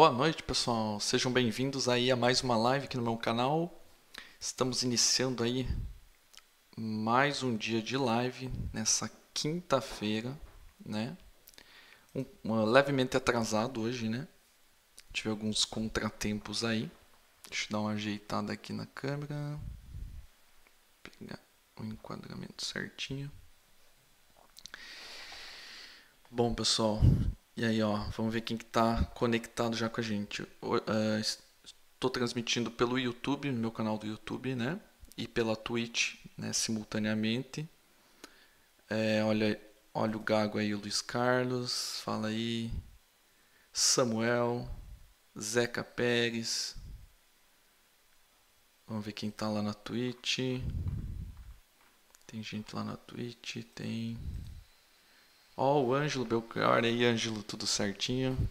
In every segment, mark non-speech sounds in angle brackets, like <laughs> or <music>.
Boa noite, pessoal. Sejam bem-vindos aí a mais uma live aqui no meu canal. Estamos iniciando aí mais um dia de live nessa quinta-feira, né? Um, um, levemente atrasado hoje, né? Tive alguns contratempos aí. Deixa eu dar uma ajeitada aqui na câmera. Pegar o enquadramento certinho. Bom, pessoal, e aí, ó, vamos ver quem que tá conectado já com a gente. É, Estou transmitindo pelo YouTube, no meu canal do YouTube, né? E pela Twitch, né, simultaneamente. É, olha, olha o Gago aí, o Luiz Carlos, fala aí. Samuel, Zeca Pérez. Vamos ver quem tá lá na Twitch. Tem gente lá na Twitch, tem... Ó, oh, o Ângelo Belchior aí, Ângelo, tudo certinho.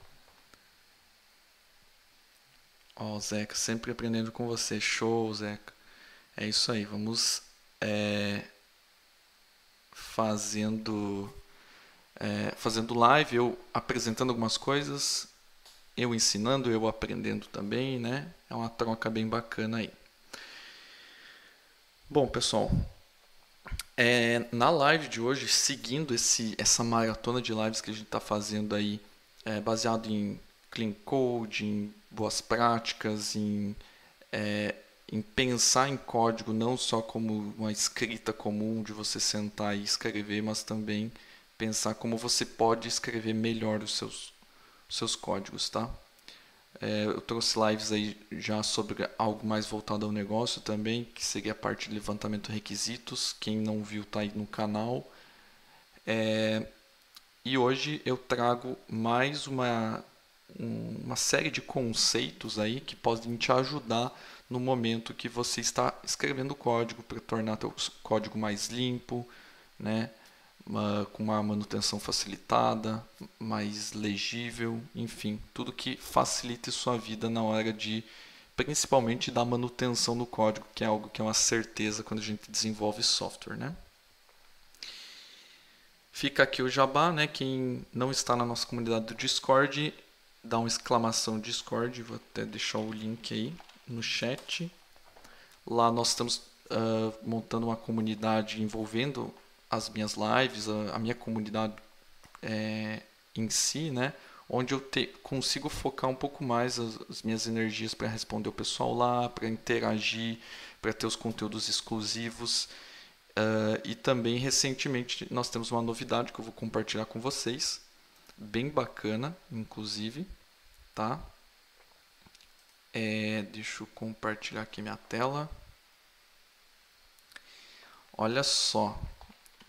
Ó, oh, Zeca, sempre aprendendo com você. Show, Zeca. É isso aí, vamos é, fazendo, é, fazendo live, eu apresentando algumas coisas, eu ensinando, eu aprendendo também, né? É uma troca bem bacana aí. Bom, pessoal, é, na live de hoje, seguindo esse, essa maratona de lives que a gente está fazendo aí, é, baseado em clean code, em boas práticas, em, é, em pensar em código não só como uma escrita comum de você sentar e escrever, mas também pensar como você pode escrever melhor os seus, os seus códigos, tá? É, eu trouxe lives aí já sobre algo mais voltado ao negócio também, que seria a parte de levantamento de requisitos. Quem não viu tá aí no canal. É, e hoje eu trago mais uma, uma série de conceitos aí que podem te ajudar no momento que você está escrevendo o código para tornar seu código mais limpo, né? uma, com uma manutenção facilitada, mais legível, enfim, tudo que facilite sua vida na hora de, principalmente, da manutenção do código, que é algo que é uma certeza quando a gente desenvolve software, né? Fica aqui o jabá, né? Quem não está na nossa comunidade do Discord, dá uma exclamação Discord, vou até deixar o link aí no chat. Lá nós estamos uh, montando uma comunidade envolvendo as minhas lives, a, a minha comunidade é, em si, né? Onde eu te, consigo focar um pouco mais as, as minhas energias para responder o pessoal lá, para interagir, para ter os conteúdos exclusivos. Uh, e também recentemente nós temos uma novidade que eu vou compartilhar com vocês, bem bacana, inclusive, tá? É, deixa eu compartilhar aqui minha tela. Olha só,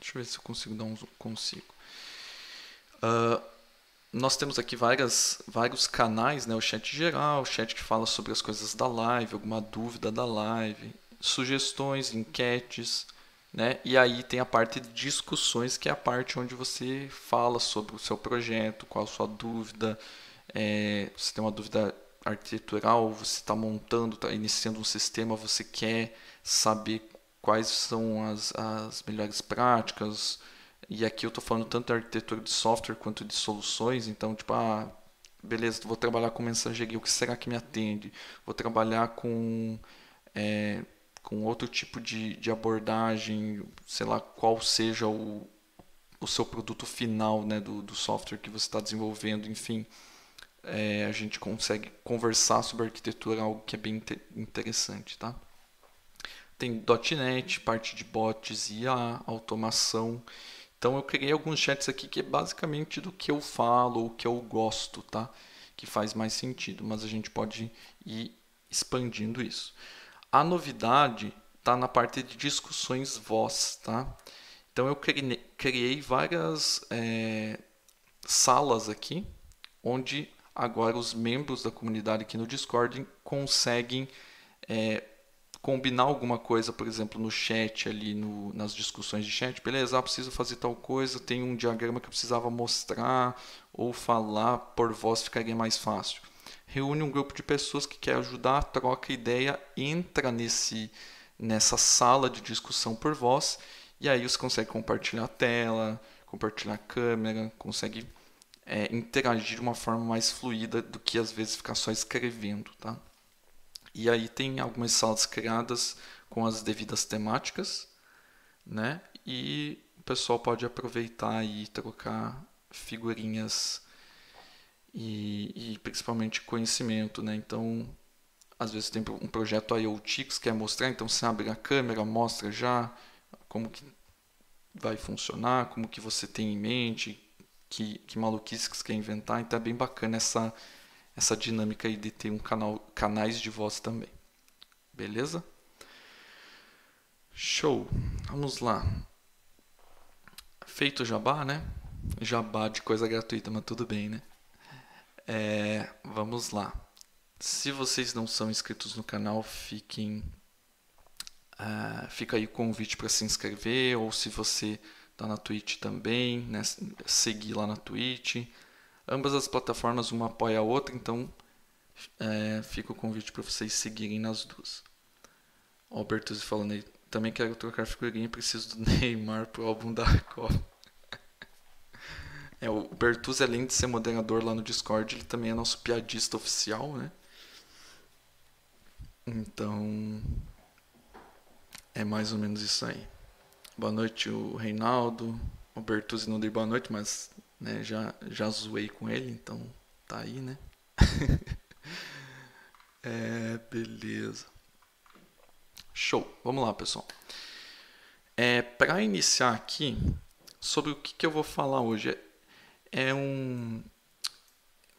Deixa eu ver se eu consigo dar um zoom. Consigo. Uh, nós temos aqui várias, vários canais, né? o chat geral, o chat que fala sobre as coisas da live, alguma dúvida da live, sugestões, enquetes, né? e aí tem a parte de discussões, que é a parte onde você fala sobre o seu projeto, qual a sua dúvida, é, você tem uma dúvida arquitetural, você está montando, está iniciando um sistema, você quer saber quais são as, as melhores práticas. E aqui eu estou falando tanto da arquitetura de software quanto de soluções. Então, tipo, ah, beleza, vou trabalhar com mensageria, o que será que me atende? Vou trabalhar com, é, com outro tipo de, de abordagem, sei lá qual seja o, o seu produto final né, do, do software que você está desenvolvendo, enfim. É, a gente consegue conversar sobre arquitetura, algo que é bem interessante, tá? tem .NET, parte de bots, a automação. Então eu criei alguns chats aqui que é basicamente do que eu falo, o que eu gosto, tá? Que faz mais sentido, mas a gente pode ir expandindo isso. A novidade está na parte de discussões voz, tá? Então eu criei várias é, salas aqui, onde agora os membros da comunidade aqui no Discord conseguem é, combinar alguma coisa, por exemplo, no chat ali, no, nas discussões de chat, beleza, ah, preciso fazer tal coisa, tem um diagrama que eu precisava mostrar ou falar por voz ficaria mais fácil. Reúne um grupo de pessoas que quer ajudar, troca ideia, entra nesse nessa sala de discussão por voz e aí você consegue compartilhar a tela, compartilhar a câmera, consegue é, interagir de uma forma mais fluida do que às vezes ficar só escrevendo, tá? E aí tem algumas salas criadas com as devidas temáticas, né? E o pessoal pode aproveitar e trocar figurinhas e, e principalmente conhecimento, né? Então, às vezes tem um projeto IoT que você quer mostrar, então você abre a câmera, mostra já como que vai funcionar, como que você tem em mente, que, que maluquice que você quer inventar. Então é bem bacana essa essa dinâmica aí de ter um canal, canais de voz também. Beleza? Show. Vamos lá. Feito jabá, né? Jabá de coisa gratuita, mas tudo bem, né? É, vamos lá. Se vocês não são inscritos no canal, fiquem. Uh, fica aí o convite para se inscrever, ou se você tá na Twitch também, né? Seguir lá na Twitch Ambas as plataformas, uma apoia a outra, então é, fica o convite para vocês seguirem nas duas. O Albertuzzi falando também quero trocar figurinha, preciso do <laughs> Neymar pro álbum da Copa. É, o Bertuzzi, além de ser moderador lá no Discord, ele também é nosso piadista oficial, né? Então, é mais ou menos isso aí. Boa noite, o Reinaldo. O Bertuzzi não deu boa noite, mas né? Já, já zoei com ele, então tá aí, né? <laughs> é, beleza. Show. Vamos lá, pessoal. É, Para iniciar aqui, sobre o que, que eu vou falar hoje. É, é um.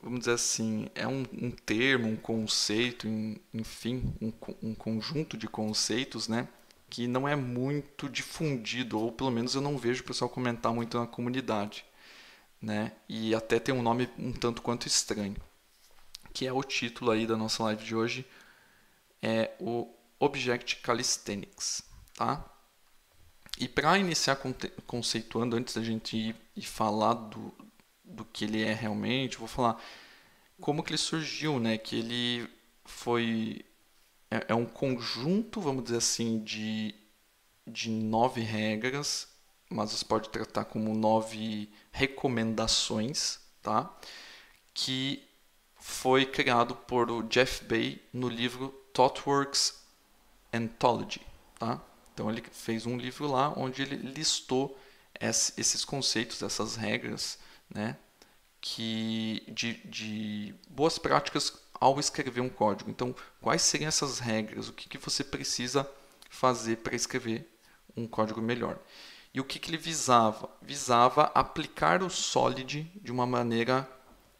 Vamos dizer assim, é um, um termo, um conceito, enfim, um, um conjunto de conceitos, né? que não é muito difundido, ou pelo menos eu não vejo o pessoal comentar muito na comunidade né? E até tem um nome um tanto quanto estranho, que é o título aí da nossa live de hoje, é o Object Calisthenics, tá? E para iniciar conceituando, antes da gente ir, ir falar do, do que ele é realmente, vou falar como que ele surgiu, né? Que ele foi é, é um conjunto, vamos dizer assim, de, de nove regras mas você pode tratar como nove recomendações, tá? Que foi criado por Jeff Bay no livro ThoughtWorks Anthology, tá? Então ele fez um livro lá onde ele listou esses conceitos, essas regras, né? Que de, de boas práticas ao escrever um código. Então, quais seriam essas regras? O que, que você precisa fazer para escrever um código melhor? E o que, que ele visava? Visava aplicar o SOLID de uma maneira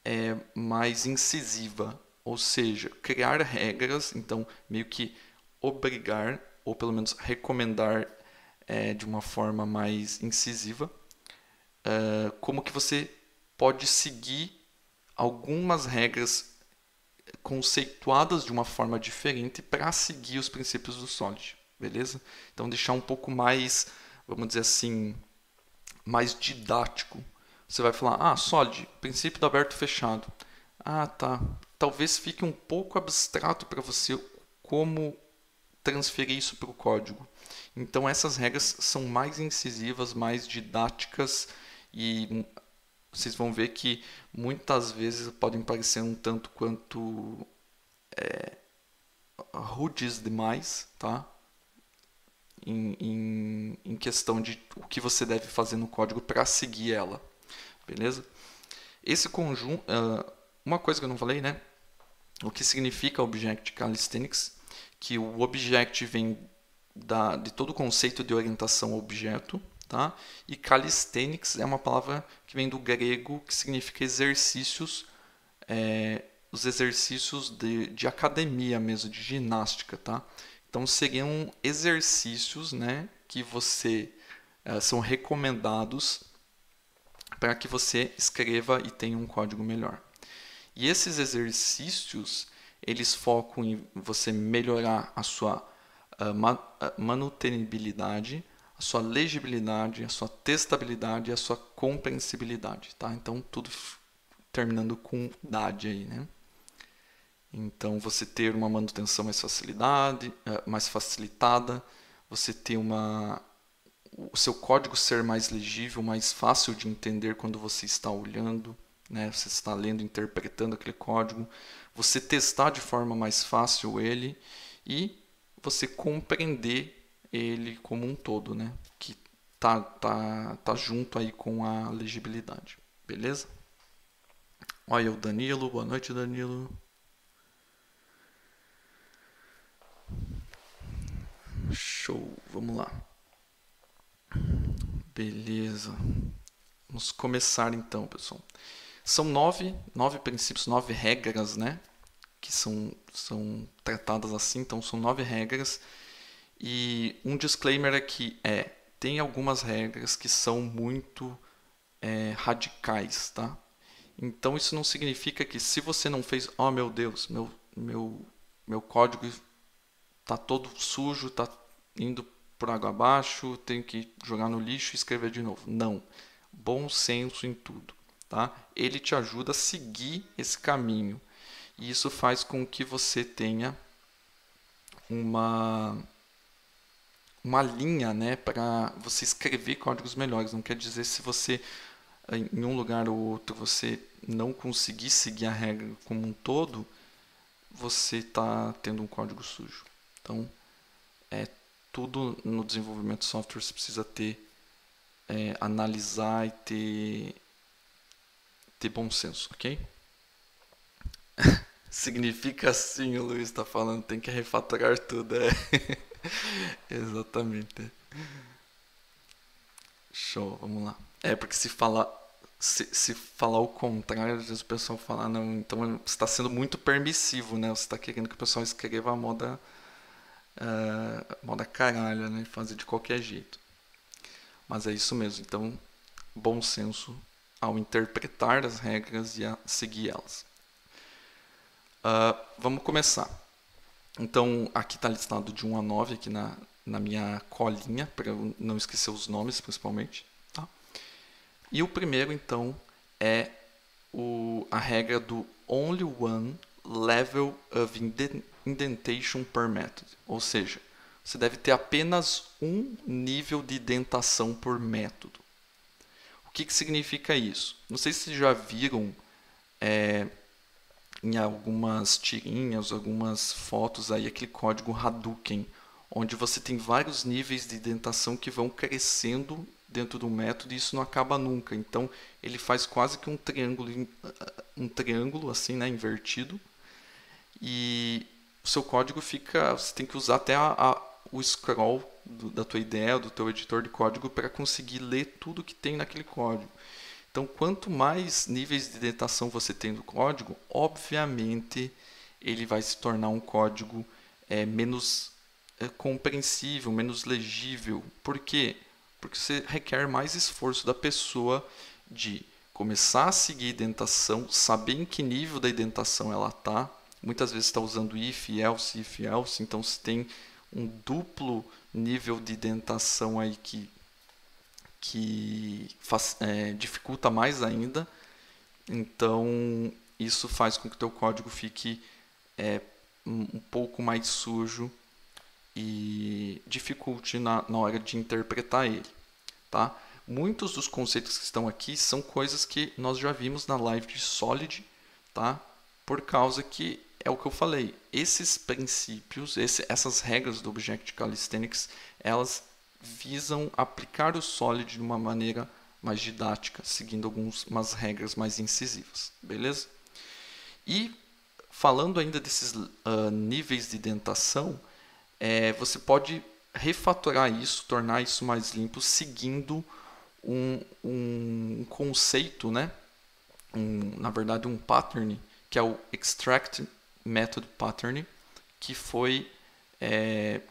é, mais incisiva, ou seja, criar regras, então meio que obrigar, ou pelo menos recomendar é, de uma forma mais incisiva, é, como que você pode seguir algumas regras conceituadas de uma forma diferente para seguir os princípios do SOLID, beleza? Então deixar um pouco mais vamos dizer assim, mais didático. Você vai falar, ah, SOLID, princípio do aberto e fechado. Ah, tá. Talvez fique um pouco abstrato para você como transferir isso para o código. Então, essas regras são mais incisivas, mais didáticas e vocês vão ver que muitas vezes podem parecer um tanto quanto é, rudes demais, tá? em, em, em questão de o que você deve fazer no código para seguir ela. Beleza? Esse conjunto. Uh, ah, uma coisa que eu não falei, né? O que significa Object Calisthenics? Que o Object vem da, de todo o conceito de orientação objeto, tá? E calisthenics é uma palavra que vem do grego que significa exercícios, é, os exercícios de, de academia mesmo, de ginástica, tá? Então seriam exercícios, né, que você eh, são recomendados para que você escreva e tenha um código melhor. E esses exercícios, eles focam em você melhorar a sua eh, eh, manutenibilidade, a sua legibilidade, a sua testabilidade e a sua compreensibilidade, tá? Então tudo terminando com dade aí, né? Então você ter uma manutenção mais facilidade, eh, mais facilitada, você ter uma o seu código ser mais legível, mais fácil de entender quando você está olhando, né? Você está lendo, interpretando aquele código, você testar de forma mais fácil ele e você compreender ele como um todo, né? Que tá tá tá junto aí com a legibilidade, beleza? Olha o Danilo, boa noite Danilo. Show, vamos lá. Beleza. Vamos começar então, pessoal. São nove, nove princípios, nove regras, né? Que são, são tratadas assim, então são nove regras. E um disclaimer aqui é: tem algumas regras que são muito é, radicais, tá? Então isso não significa que se você não fez, oh meu Deus, meu, meu, meu código tá todo sujo, tá indo por água abaixo, tenho que jogar no lixo e escrever de novo. Não. Bom senso em tudo, tá? Ele te ajuda a seguir esse caminho. E isso faz com que você tenha uma uma linha, né, para você escrever códigos melhores. Não quer dizer se você em um lugar ou outro você não conseguir seguir a regra como um todo, você está tendo um código sujo. Então, é, tudo no desenvolvimento de software você precisa ter, é, analisar e ter, ter bom senso, ok? <laughs> Significa assim, o Luiz está falando, tem que refatorar tudo, é. <laughs> Exatamente. Show, vamos lá. É, porque se falar se, se, falar o contrário, às vezes o pessoal fala, não, então você está sendo muito permissivo, né? Você está querendo que o pessoal escreva a moda uh, ah, mal da caralha, né? Fazer de qualquer jeito. Mas é isso mesmo. Então, bom senso ao interpretar as regras e a seguir elas. Uh, vamos começar. Então, aqui está listado de 1 a 9 aqui na, na minha colinha, para não esquecer os nomes principalmente. Tá? E o primeiro, então, é o, a regra do Only One Level of indentation per method, ou seja, você deve ter apenas um nível de indentação por método. O que, que significa isso? Não sei se já viram é, em algumas tirinhas, algumas fotos aí aquele código Hadouken, onde você tem vários níveis de indentação que vão crescendo dentro do método e isso não acaba nunca. Então ele faz quase que um triângulo, um triângulo assim, né, invertido. E o seu código fica. Você tem que usar até a, a, o scroll do, da tua ideia, do teu editor de código, para conseguir ler tudo que tem naquele código. Então, quanto mais níveis de datação você tem do código, obviamente ele vai se tornar um código é, menos é, compreensível, menos legível. Por quê? Porque você requer mais esforço da pessoa de começar a seguir a indentação, saber em que nível da indentação ela está, muitas vezes está usando if, else, if, else, então se tem um duplo nível de indentação aí que, que faz, é, dificulta mais ainda. Então, isso faz com que o teu código fique é, um pouco mais sujo e dificulte na, na hora de interpretar ele. Tá? Muitos dos conceitos que estão aqui são coisas que nós já vimos na live de Solid, tá? por causa que é o que eu falei. Esses princípios, esse, essas regras do Object Calisthenics, elas visam aplicar o SOLID de uma maneira mais didática, seguindo algumas regras mais incisivas, beleza? E falando ainda desses uh, níveis de dentação, é, você pode refatorar isso, tornar isso mais limpo, seguindo um, um conceito, né? Um, na verdade, um pattern, que é o extract método pattern que foi é,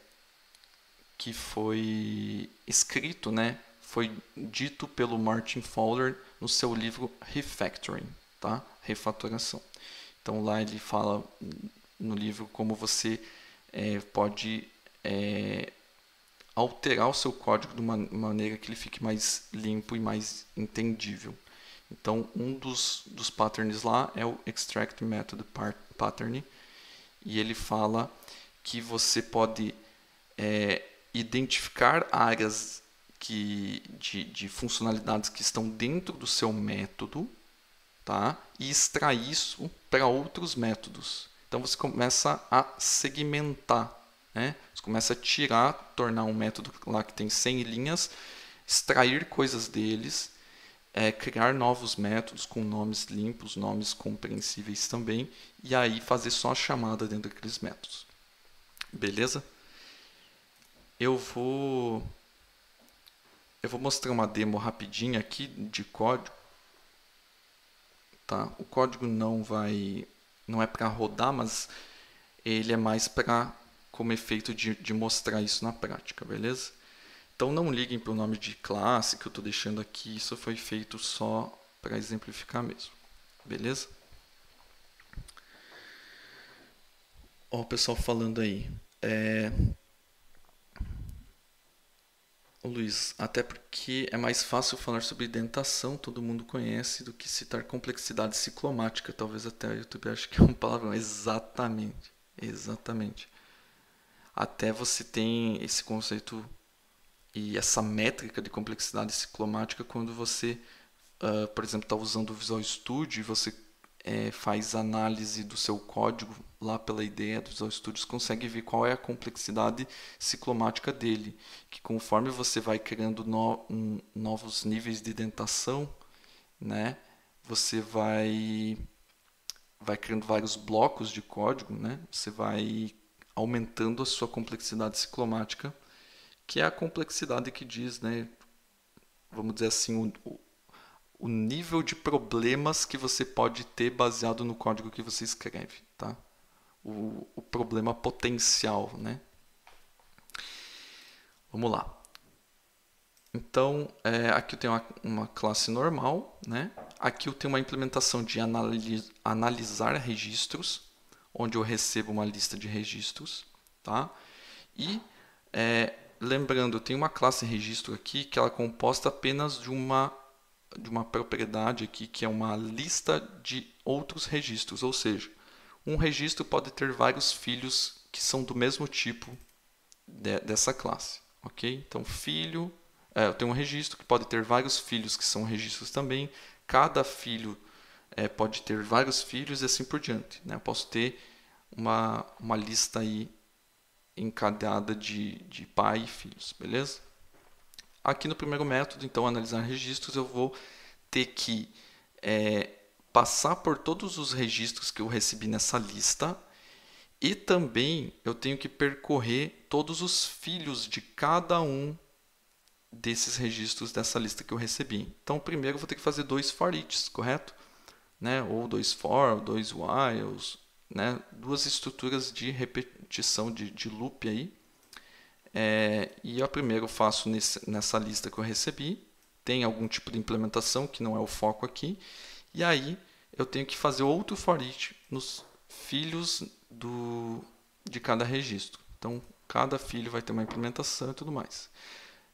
que foi escrito, né? Foi dito pelo Martin Fowler no seu livro Refactoring, tá? Refatoração. Então lá ele fala no livro como você é, pode é, alterar o seu código de uma maneira que ele fique mais limpo e mais entendível. Então um dos, dos patterns lá é o extract method part Pattern, e ele fala que você pode é, identificar áreas que, de, de funcionalidades que estão dentro do seu método tá? e extrair isso para outros métodos. Então você começa a segmentar, né? você começa a tirar, tornar um método lá que tem 100 linhas, extrair coisas deles é, criar novos métodos com nomes limpos, nomes compreensíveis também, e aí fazer só a chamada dentro daqueles métodos. Beleza? Eu vou eu vou mostrar uma demo rapidinha aqui de código. Tá? O código não vai não é para rodar, mas ele é mais para como efeito de, de mostrar isso na prática, beleza? Então não liguem para o nome de classe que eu estou deixando aqui, isso foi feito só para exemplificar mesmo. Beleza? Ó, o pessoal falando aí. É... Ô, Luiz, até porque é mais fácil falar sobre dentação, todo mundo conhece, do que citar complexidade ciclomática. Talvez até o YouTube ache que é um palavrão. Exatamente. Exatamente. Até você tem esse conceito e essa métrica de complexidade ciclomática quando você, uh, por exemplo, está usando o Visual Studio e você é, faz análise do seu código lá pela ideia do Visual Studio, consegue ver qual é a complexidade ciclomática dele. Que conforme você vai criando no, um, novos níveis de dentação, né, você vai vai criando vários blocos de código, né? Você vai aumentando a sua complexidade ciclomática que é a complexidade que diz, né, vamos dizer assim, o, o nível de problemas que você pode ter baseado no código que você escreve, tá? O, o problema potencial, né? Vamos lá. Então, é, aqui eu tenho uma, uma, classe normal, né? Aqui eu tenho uma implementação de analis analisar registros, onde eu recebo uma lista de registros, tá? E é, lembrando, eu tenho uma classe registro aqui que ela é composta apenas de uma, de uma propriedade aqui, que é uma lista de outros registros, ou seja, um registro pode ter vários filhos que são do mesmo tipo de, dessa classe, ok? Então, filho, é, eu tenho um registro que pode ter vários filhos que são registros também, cada filho é, pode ter vários filhos e assim por diante. Né? Eu posso ter uma, uma lista aí encadeada de, de pai e filhos, beleza? Aqui no primeiro método, então, analisar registros, eu vou ter que é, passar por todos os registros que eu recebi nessa lista e também eu tenho que percorrer todos os filhos de cada um desses registros dessa lista que eu recebi. Então, primeiro eu vou ter que fazer dois for each, correto? Né? Ou dois for, ou dois whiles, né, duas estruturas de repetição de, de loop aí. É, e eu primeiro faço nesse, nessa lista que eu recebi, tem algum tipo de implementação que não é o foco aqui, e aí eu tenho que fazer outro for each nos filhos do, de cada registro. Então, cada filho vai ter uma implementação e tudo mais.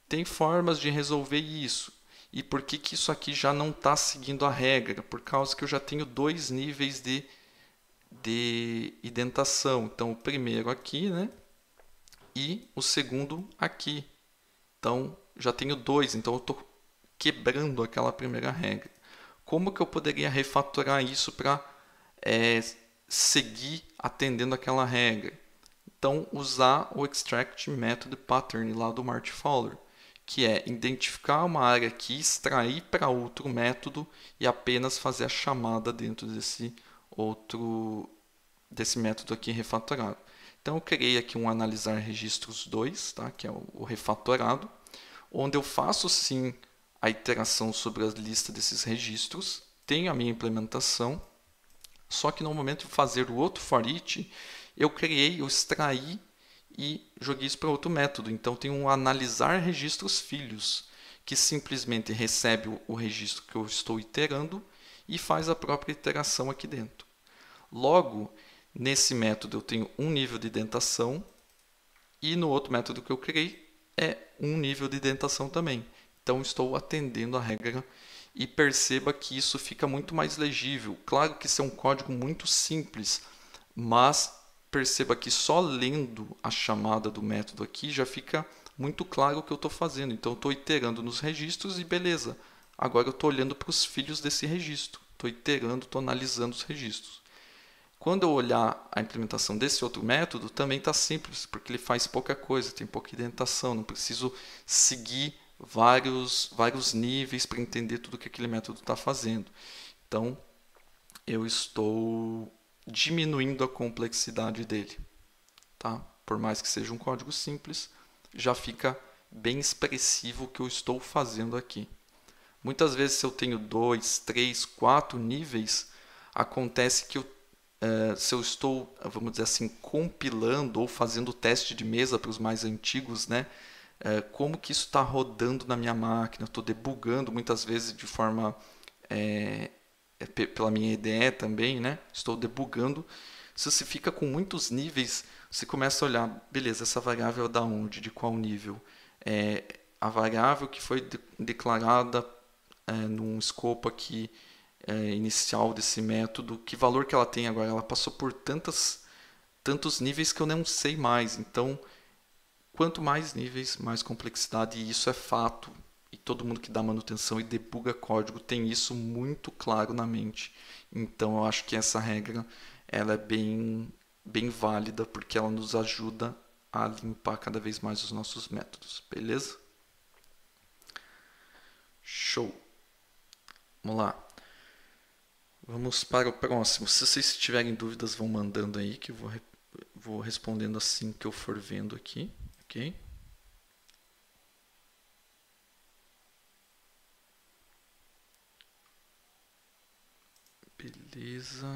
Tem formas de resolver isso. E por que, que isso aqui já não está seguindo a regra? Por causa que eu já tenho dois níveis de de identação. Então, o primeiro aqui, né? E o segundo aqui. Então, já tenho dois, então eu estou quebrando aquela primeira regra. Como que eu poderia refaturar isso para é, seguir atendendo aquela regra? Então, usar o Extract Method Pattern lá do Marty Fowler, que é identificar uma área aqui, extrair para outro método e apenas fazer a chamada dentro desse método outro desse método aqui refatorado. Então eu criei aqui um analisar registros 2, tá? que é o refatorado, onde eu faço sim a iteração sobre a lista desses registros, tenho a minha implementação, só que no momento de fazer o outro for each, eu criei, eu extraí e joguei isso para outro método. Então tem um analisar registros filhos, que simplesmente recebe o registro que eu estou iterando e faz a própria iteração aqui dentro. Logo, nesse método eu tenho um nível de dentação e no outro método que eu criei é um nível de dentação também. Então estou atendendo a regra e perceba que isso fica muito mais legível. Claro que isso é um código muito simples, mas perceba que só lendo a chamada do método aqui já fica muito claro o que eu estou fazendo. Então estou iterando nos registros e beleza. Agora eu estou olhando para os filhos desse registro. Estou iterando, estou analisando os registros. Quando eu olhar a implementação desse outro método, também está simples, porque ele faz pouca coisa, tem pouca indentação, não preciso seguir vários, vários níveis para entender tudo que aquele método está fazendo. Então, eu estou diminuindo a complexidade dele. Tá? Por mais que seja um código simples, já fica bem expressivo o que eu estou fazendo aqui. Muitas vezes, se eu tenho dois, três, quatro níveis, acontece que eu Uh, se eu estou, vamos dizer assim, compilando ou fazendo teste de mesa para os mais antigos, né? Uh, como que isso está rodando na minha máquina? Estou debugando muitas vezes de forma é, pela minha ideia também, né? Estou debugando. Se você fica com muitos níveis, você começa a olhar, beleza, essa variável é da onde, de qual nível? É a variável que foi de declarada é, num escopo aqui é, inicial desse método, que valor que ela tem agora. Ela passou por tantas, tantos níveis que eu não sei mais. Então, quanto mais níveis, mais complexidade, e isso é fato. E todo mundo que dá manutenção e debuga código tem isso muito claro na mente. Então, eu acho que essa regra ela é bem, bem válida, porque ela nos ajuda a limpar cada vez mais os nossos métodos, beleza? Show! Vamos lá. Vamos para o próximo. Se vocês tiverem dúvidas, vão mandando aí que eu vou, vou respondendo assim que eu for vendo aqui, ok? Beleza.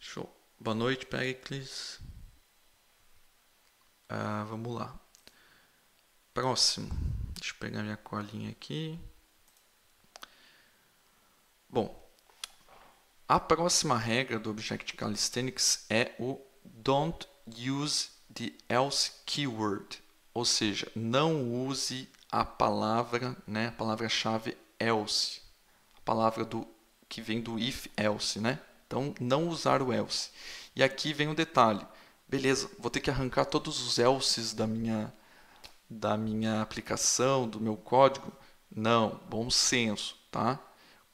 Show. Boa noite, Pericles. Ah, vamos lá. Próximo. Deixa eu pegar minha colinha aqui. Bom, a próxima regra do Object Calisthenics é o Don't use the else keyword, ou seja, não use a palavra, né, a palavra-chave else, a palavra do que vem do if else, né? Então, não usar o else. E aqui vem o um detalhe. Beleza, vou ter que arrancar todos os elses da minha da minha aplicação, do meu código? Não, bom senso, tá?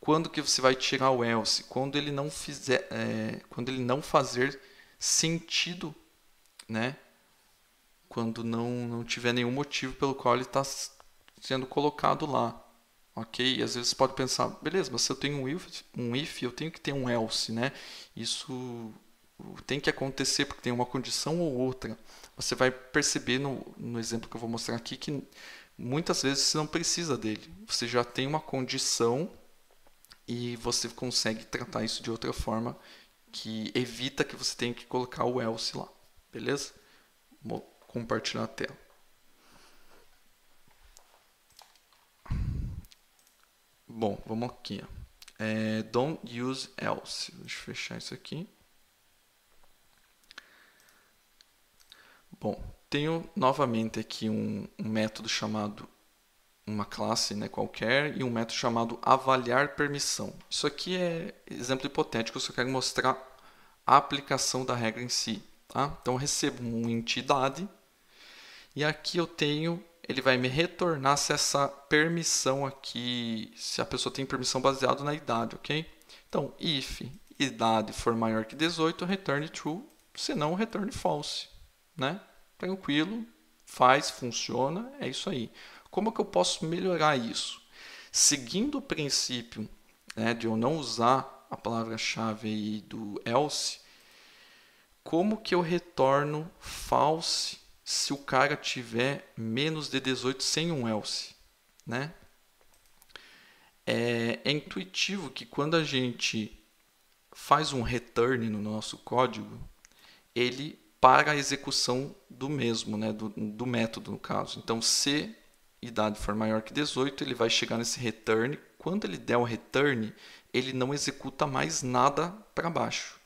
quando que você vai tirar o else? Quando ele não fizer, é, quando ele não fazer sentido, né? Quando não não tiver nenhum motivo pelo qual ele está sendo colocado lá, ok? E às vezes você pode pensar, beleza, mas se eu tenho um if, um if, eu tenho que ter um else, né? Isso tem que acontecer porque tem uma condição ou outra. Você vai perceber no, no exemplo que eu vou mostrar aqui que muitas vezes você não precisa dele. Você já tem uma condição e você consegue tratar isso de outra forma que evita que você tenha que colocar o else lá, beleza? Vou compartilhar a tela. Bom, vamos aqui. Ó. É, don't use else. Deixa eu fechar isso aqui. Bom, tenho novamente aqui um, um método chamado uma classe né, qualquer e um método chamado avaliar permissão. Isso aqui é exemplo hipotético, eu só quero mostrar a aplicação da regra em si. Tá? Então eu recebo uma entidade e aqui eu tenho, ele vai me retornar se essa permissão aqui, se a pessoa tem permissão baseada na idade, ok? Então if idade for maior que 18, return true, senão return false, né? Tranquilo, faz, funciona, é isso aí. Como que eu posso melhorar isso? Seguindo o princípio né, de eu não usar a palavra-chave do else, como que eu retorno false se o cara tiver menos de 18 sem um else? Né? É, é intuitivo que quando a gente faz um return no nosso código, ele para a execução do mesmo, né, do, do método no caso. Então, se idade for maior que 18, ele vai chegar nesse return. Quando ele der o return, ele não executa mais nada para baixo.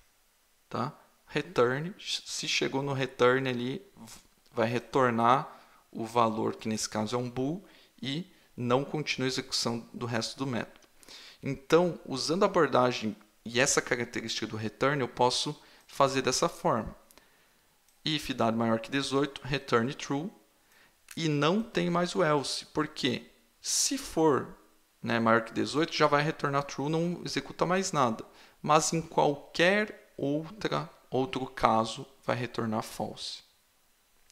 Tá? Return, se chegou no return ali, vai retornar o valor, que nesse caso é um bool, e não continua a execução do resto do método. Então, usando a abordagem e essa característica do return, eu posso fazer dessa forma. If idade maior que 18, return true e não tem mais o else, porque se for né, maior que 18 já vai retornar true, não executa mais nada. Mas em qualquer outra, outro caso vai retornar false.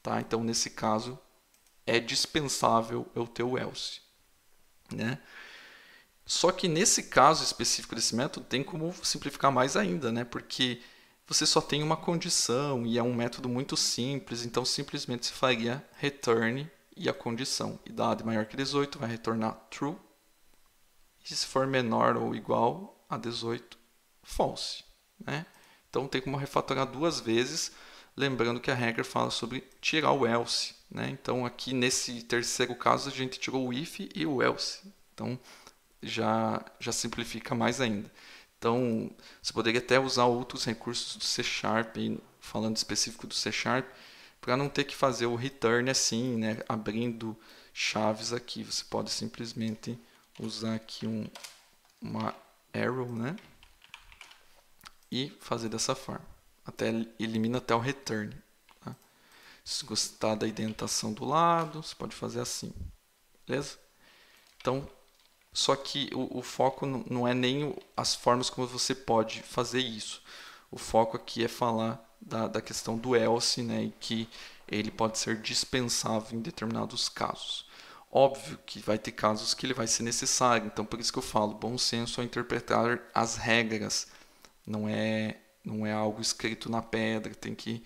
Tá? Então nesse caso é dispensável eu ter o else. Né? Só que nesse caso específico desse método tem como simplificar mais ainda, né? porque você só tem uma condição e é um método muito simples, então simplesmente se faria return e a condição. Idade maior que 18 vai retornar true. E se for menor ou igual a 18, false. Né? Então tem como refatorar duas vezes, lembrando que a regra fala sobre tirar o else. Né? Então aqui nesse terceiro caso a gente tirou o if e o else. Então já, já simplifica mais ainda. Então, você poderia até usar outros recursos do C Sharp, falando específico do C Sharp, para não ter que fazer o return assim, né? abrindo chaves aqui. Você pode simplesmente usar aqui um, uma arrow né? e fazer dessa forma. Até, elimina até o return. Tá? Se gostar da identação do lado, você pode fazer assim. Beleza? Então, só que o, o foco não é nem as formas como você pode fazer isso. O foco aqui é falar da, da questão do else, né, e que ele pode ser dispensável em determinados casos. Óbvio que vai ter casos que ele vai ser necessário, então por isso que eu falo, bom senso é interpretar as regras, não é, não é algo escrito na pedra, tem que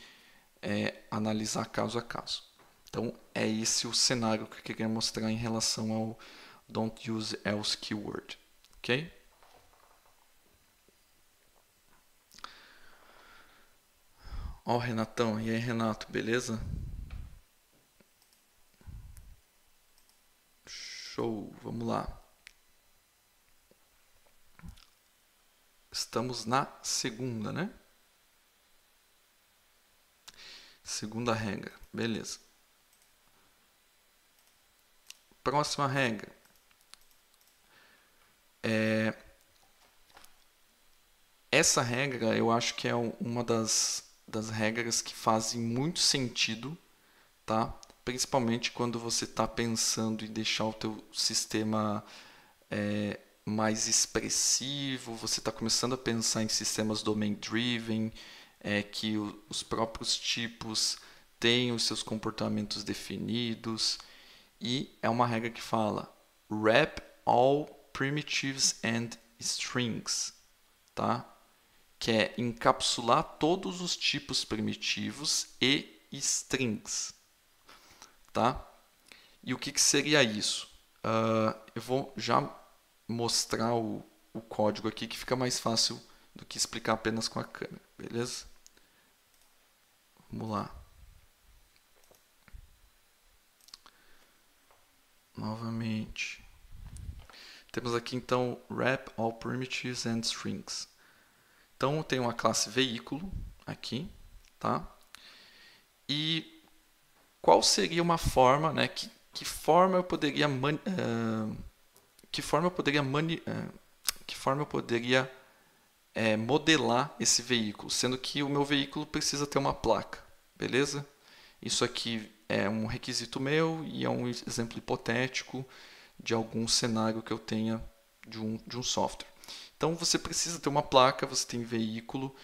é, analisar caso a caso. Então é esse o cenário que eu queria mostrar em relação ao don't use else keyword, ok? Ó o Renatão, e aí Renato, beleza? Show, vamos lá. Estamos na segunda, né? Segunda regra, beleza. Próxima regra. É, essa regra eu acho que é uma das, das regras que fazem muito sentido, tá? principalmente quando você está pensando em deixar o teu sistema é, mais expressivo, você está começando a pensar em sistemas domain-driven, é, que o, os próprios tipos têm os seus comportamentos definidos, e é uma regra que fala wrap all primitives and strings, tá? que é encapsular todos os tipos primitivos e strings. Tá? E o que, que seria isso? Uh, eu vou já mostrar o, o código aqui que fica mais fácil do que explicar apenas com a câmera, beleza? Vamos lá. Novamente. Temos aqui então wrap all primitives and strings. Então tem uma classe veículo aqui, tá? E qual seria uma forma, né? Que, que forma eu poderia uh, que forma eu poderia mani, uh, que forma eu poderia é, modelar esse veículo, sendo que o meu veículo precisa ter uma placa, beleza? Isso aqui é um requisito meu e é um exemplo hipotético de algum cenário que eu tenha de um, de um software. Então você precisa ter uma placa, você tem veículo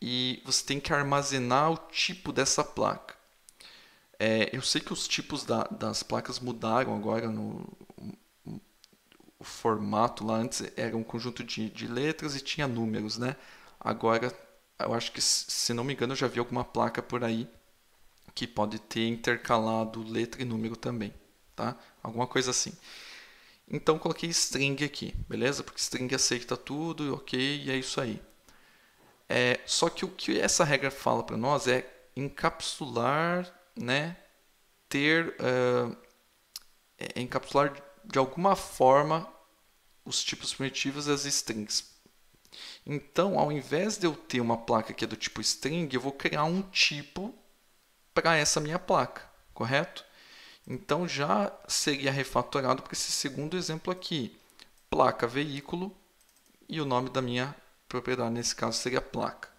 e você tem que armazenar o tipo dessa placa. É, eu sei que os tipos da, das placas mudaram agora no o, formato lá antes era um conjunto de, de letras e tinha números, né? Agora eu acho que se não me engano eu já vi alguma placa por aí que pode ter intercalado letra e número também, tá? Alguma coisa assim. Então coloquei string aqui, beleza? Porque string aceita tudo, ok, e é isso aí. É, só que o que essa regra fala para nós é encapsular, né? Ter, uh, é encapsular de alguma forma os tipos primitivos e as strings. Então, ao invés de eu ter uma placa que é do tipo string, eu vou criar um tipo para essa minha placa, correto? Então já seria refatorado para esse segundo exemplo aqui, placa veículo e o nome da minha propriedade nesse caso seria placa.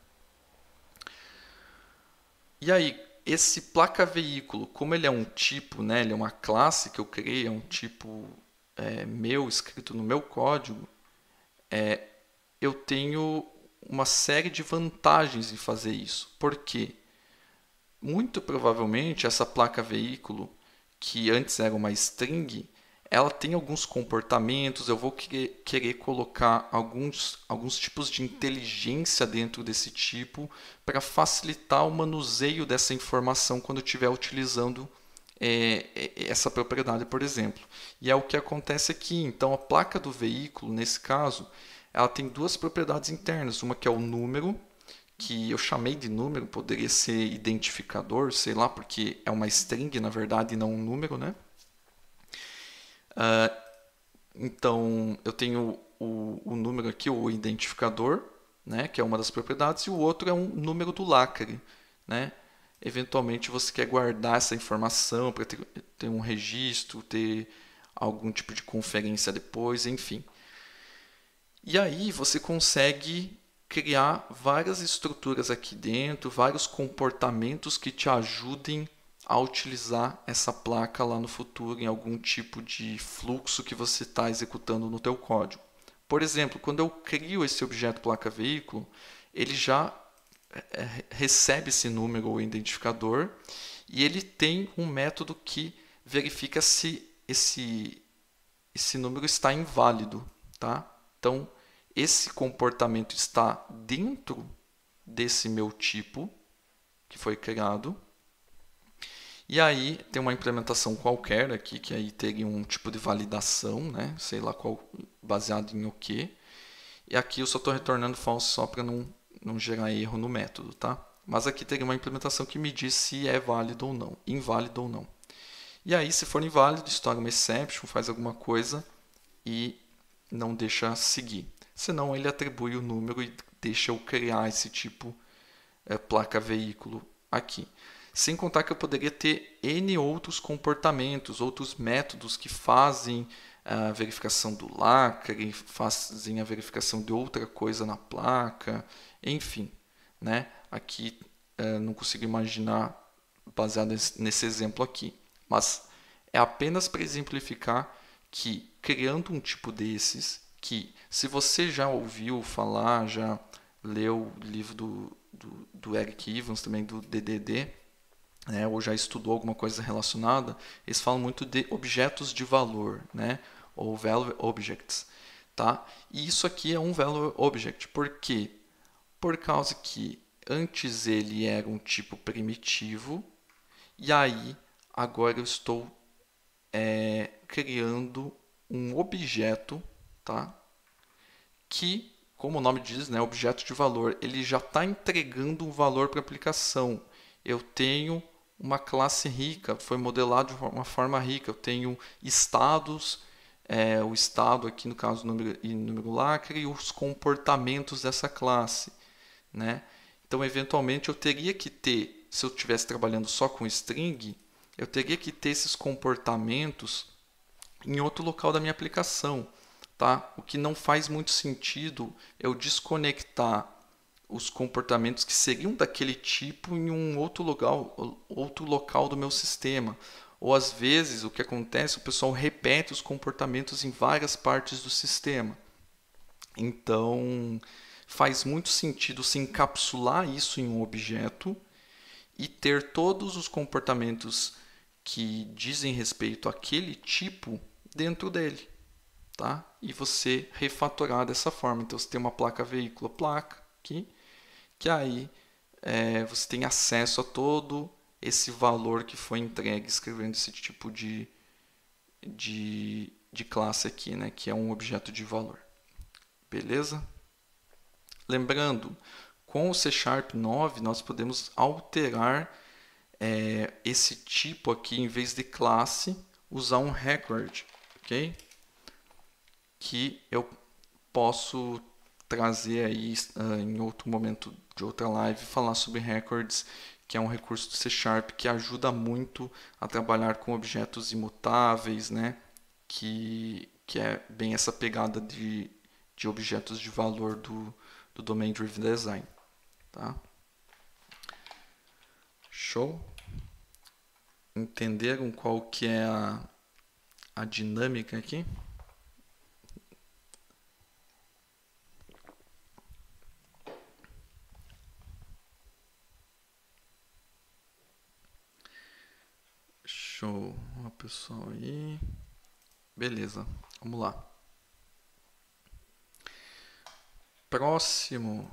E aí, esse placa veículo, como ele é um tipo, né, ele é uma classe que eu criei, é um tipo é, meu escrito no meu código, é, eu tenho uma série de vantagens em fazer isso. Por quê? Muito provavelmente essa placa veículo que antes era uma string, ela tem alguns comportamentos, eu vou querer colocar alguns, alguns tipos de inteligência dentro desse tipo para facilitar o manuseio dessa informação quando eu estiver utilizando é, é essa propriedade, por exemplo. E é o que acontece aqui. É então, a placa do veículo, nesse caso, ela tem duas propriedades internas, uma que é o número que eu chamei de número, poderia ser identificador, sei lá, porque é uma string, na verdade, e não um número, né? Uh, então, eu tenho o, o, número aqui, o identificador, né, que é uma das propriedades, e o outro é um número do lacre. Né? Eventualmente, você quer guardar essa informação para ter, ter um registro, ter algum tipo de conferência depois, enfim. E aí, você consegue criar várias estruturas aqui dentro, vários comportamentos que te ajudem a utilizar essa placa lá no futuro em algum tipo de fluxo que você está executando no teu código. Por exemplo, quando eu crio esse objeto placa veículo, ele já eh, eh, recebe esse número ou identificador e ele tem um método que verifica se esse, esse número está inválido. Tá? Então, esse comportamento está dentro desse meu tipo que foi criado. E aí tem uma implementação qualquer aqui, que aí teria um tipo de validação, né? sei lá qual, baseado em o que. E aqui eu só estou retornando falso só para não, não gerar erro no método. Tá? Mas aqui teria uma implementação que me diz se é válido ou não, inválido ou não. E aí, se for inválido, estoura uma exception, faz alguma coisa e não deixa seguir senão ele atribui o número e deixa eu criar esse tipo é, placa veículo aqui. Sem contar que eu poderia ter N outros comportamentos, outros métodos que fazem a verificação do lacre, fazem a verificação de outra coisa na placa, enfim. Né? Aqui é, não consigo imaginar baseado nesse exemplo aqui. Mas é apenas para exemplificar que criando um tipo desses, que se você já ouviu falar, já leu o livro do, do, do Eric Evans, também do DDD, né, ou já estudou alguma coisa relacionada, eles falam muito de objetos de valor, né, ou value objects. Tá? E isso aqui é um value object. Por quê? Por causa que antes ele era um tipo primitivo, e aí agora eu estou é, criando um objeto tá? que, como o nome diz, né, objeto de valor, ele já está entregando um valor para a aplicação. Eu tenho uma classe rica, foi modelado de uma forma rica, eu tenho estados, é, o estado aqui no caso número, número lacre e os comportamentos dessa classe. Né? Então, eventualmente, eu teria que ter, se eu estivesse trabalhando só com string, eu teria que ter esses comportamentos em outro local da minha aplicação tá? O que não faz muito sentido é eu desconectar os comportamentos que seriam daquele tipo em um outro local, outro local do meu sistema. Ou às vezes o que acontece, o pessoal repete os comportamentos em várias partes do sistema. Então, faz muito sentido se encapsular isso em um objeto e ter todos os comportamentos que dizem respeito àquele tipo dentro dele tá? e você refatorar dessa forma. Então você tem uma placa veículo placa aqui, que aí é, você tem acesso a todo esse valor que foi entregue escrevendo esse tipo de, de, de classe aqui, né? que é um objeto de valor. Beleza? Lembrando, com o C Sharp 9 nós podemos alterar é, esse tipo aqui, em vez de classe, usar um record, ok? que eu posso trazer aí uh, em outro momento de outra live, falar sobre records, que é um recurso do C Sharp que ajuda muito a trabalhar com objetos imutáveis, né? Que, que é bem essa pegada de, de objetos de valor do, do Domain Driven Design. Tá? Show? Entenderam qual que é a, a dinâmica aqui? Show. Uma pessoa aí. Beleza, vamos lá. Próximo.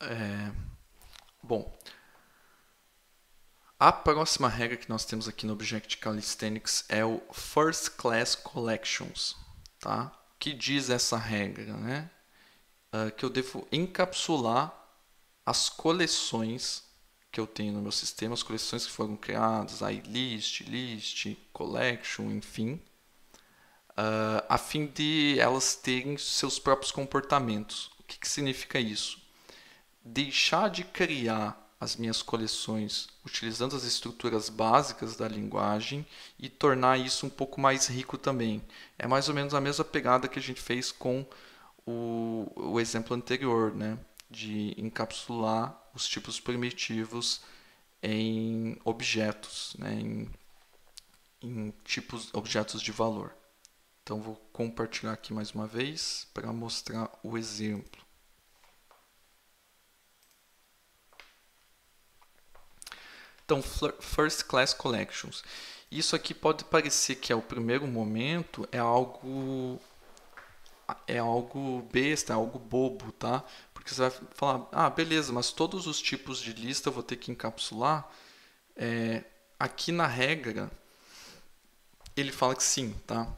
É, bom, a próxima regra que nós temos aqui no Object Calisthenics é o First Class Collections. Tá? O que diz essa regra? Né? Uh, que eu devo encapsular as coleções que eu tenho no meu sistema, as coleções que foram criadas, aí list, list, collection, enfim, uh, a fim de elas terem seus próprios comportamentos. O que, que significa isso? Deixar de criar as minhas coleções utilizando as estruturas básicas da linguagem e tornar isso um pouco mais rico também. É mais ou menos a mesma pegada que a gente fez com o, o exemplo anterior, né? de encapsular os tipos primitivos em objetos, né, em, em tipos objetos de valor. Então vou compartilhar aqui mais uma vez para mostrar o exemplo. Então, First Class Collections. Isso aqui pode parecer que é o primeiro momento é algo é algo besta, é algo bobo, tá? Porque você vai falar, ah, beleza, mas todos os tipos de lista eu vou ter que encapsular. É, aqui na regra, ele fala que sim, tá?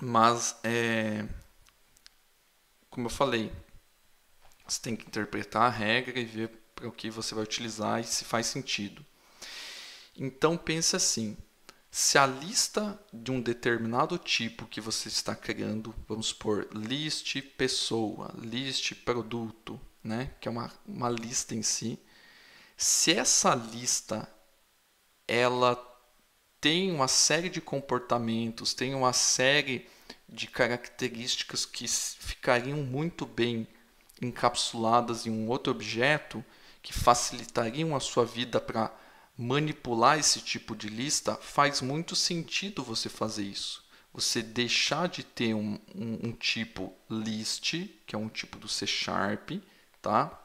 Mas, é, como eu falei, você tem que interpretar a regra e ver para o que você vai utilizar e se faz sentido. Então pense assim, se a lista de um determinado tipo que você está criando, vamos supor, list pessoa, list produto, né, que é uma, uma lista em si, se essa lista ela tem uma série de comportamentos, tem uma série de características que ficariam muito bem encapsuladas em um outro objeto, que facilitariam a sua vida para manipular esse tipo de lista, faz muito sentido você fazer isso. Você deixar de ter um, um, um tipo list, que é um tipo do C Sharp, tá?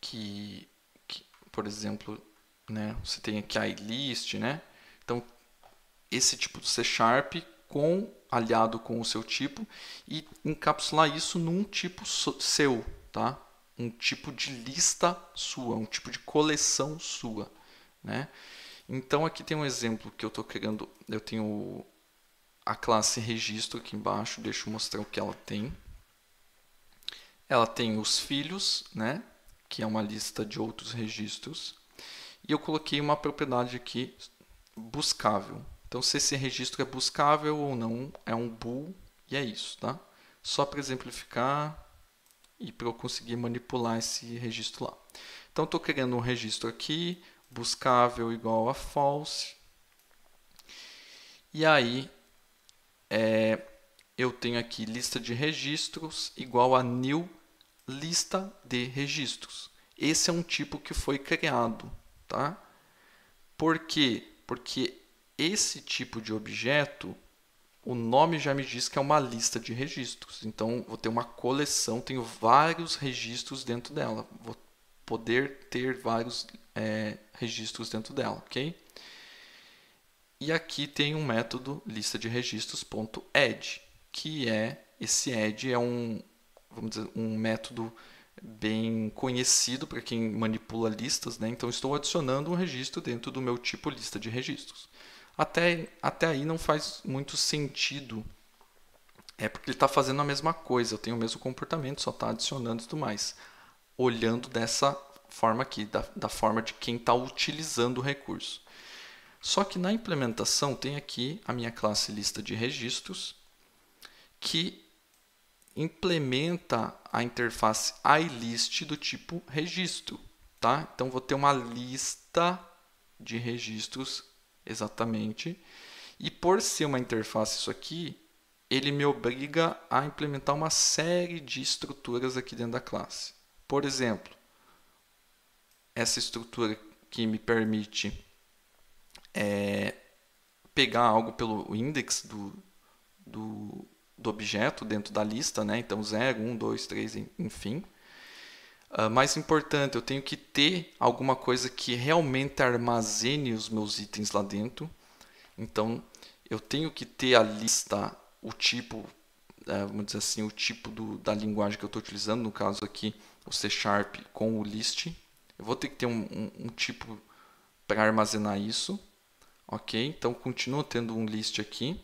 Que, que, por exemplo, né, você tem aqui a list, né? Então, esse tipo do C Sharp com, aliado com o seu tipo e encapsular isso num tipo seu, tá? um tipo de lista sua, um tipo de coleção sua, né? Então aqui tem um exemplo que eu estou criando, eu tenho a classe registro aqui embaixo, deixa eu mostrar o que ela tem. Ela tem os filhos, né? que é uma lista de outros registros, e eu coloquei uma propriedade aqui buscável. Então, se esse registro é buscável ou não, é um bool, e é isso, tá? Só para exemplificar, e para eu conseguir manipular esse registro lá. Então, estou criando um registro aqui, buscável igual a false. E aí, é, eu tenho aqui lista de registros igual a new lista de registros. Esse é um tipo que foi criado, tá? Por quê? Porque esse tipo de objeto o nome já me diz que é uma lista de registros. Então, vou ter uma coleção, tenho vários registros dentro dela. Vou poder ter vários é, registros dentro dela, ok? E aqui tem um método lista de registros.add, que é esse add é um, vamos dizer, um método bem conhecido para quem manipula listas, né? Então estou adicionando um registro dentro do meu tipo lista de registros. Até, até aí não faz muito sentido. É porque ele está fazendo a mesma coisa, eu tenho o mesmo comportamento, só está adicionando e tudo mais. Olhando dessa forma aqui, da, da forma de quem está utilizando o recurso. Só que na implementação tem aqui a minha classe lista de registros, que implementa a interface iList do tipo registro. Tá? Então, vou ter uma lista de registros exatamente. E por ser uma interface isso aqui, ele me obriga a implementar uma série de estruturas aqui dentro da classe. Por exemplo, essa estrutura que me permite é, pegar algo pelo index do, do, do, objeto dentro da lista, né? então 0, 1, 2, 3, enfim. Ah, mais importante, eu tenho que ter alguma coisa que realmente armazene os meus itens lá dentro. Então, eu tenho que ter a lista, o tipo, uh, vamos dizer assim, o tipo do, da linguagem que eu estou utilizando, no caso aqui, o C Sharp com o list. Eu vou ter que ter um, um, um tipo para armazenar isso. Ok, então continua tendo um list aqui,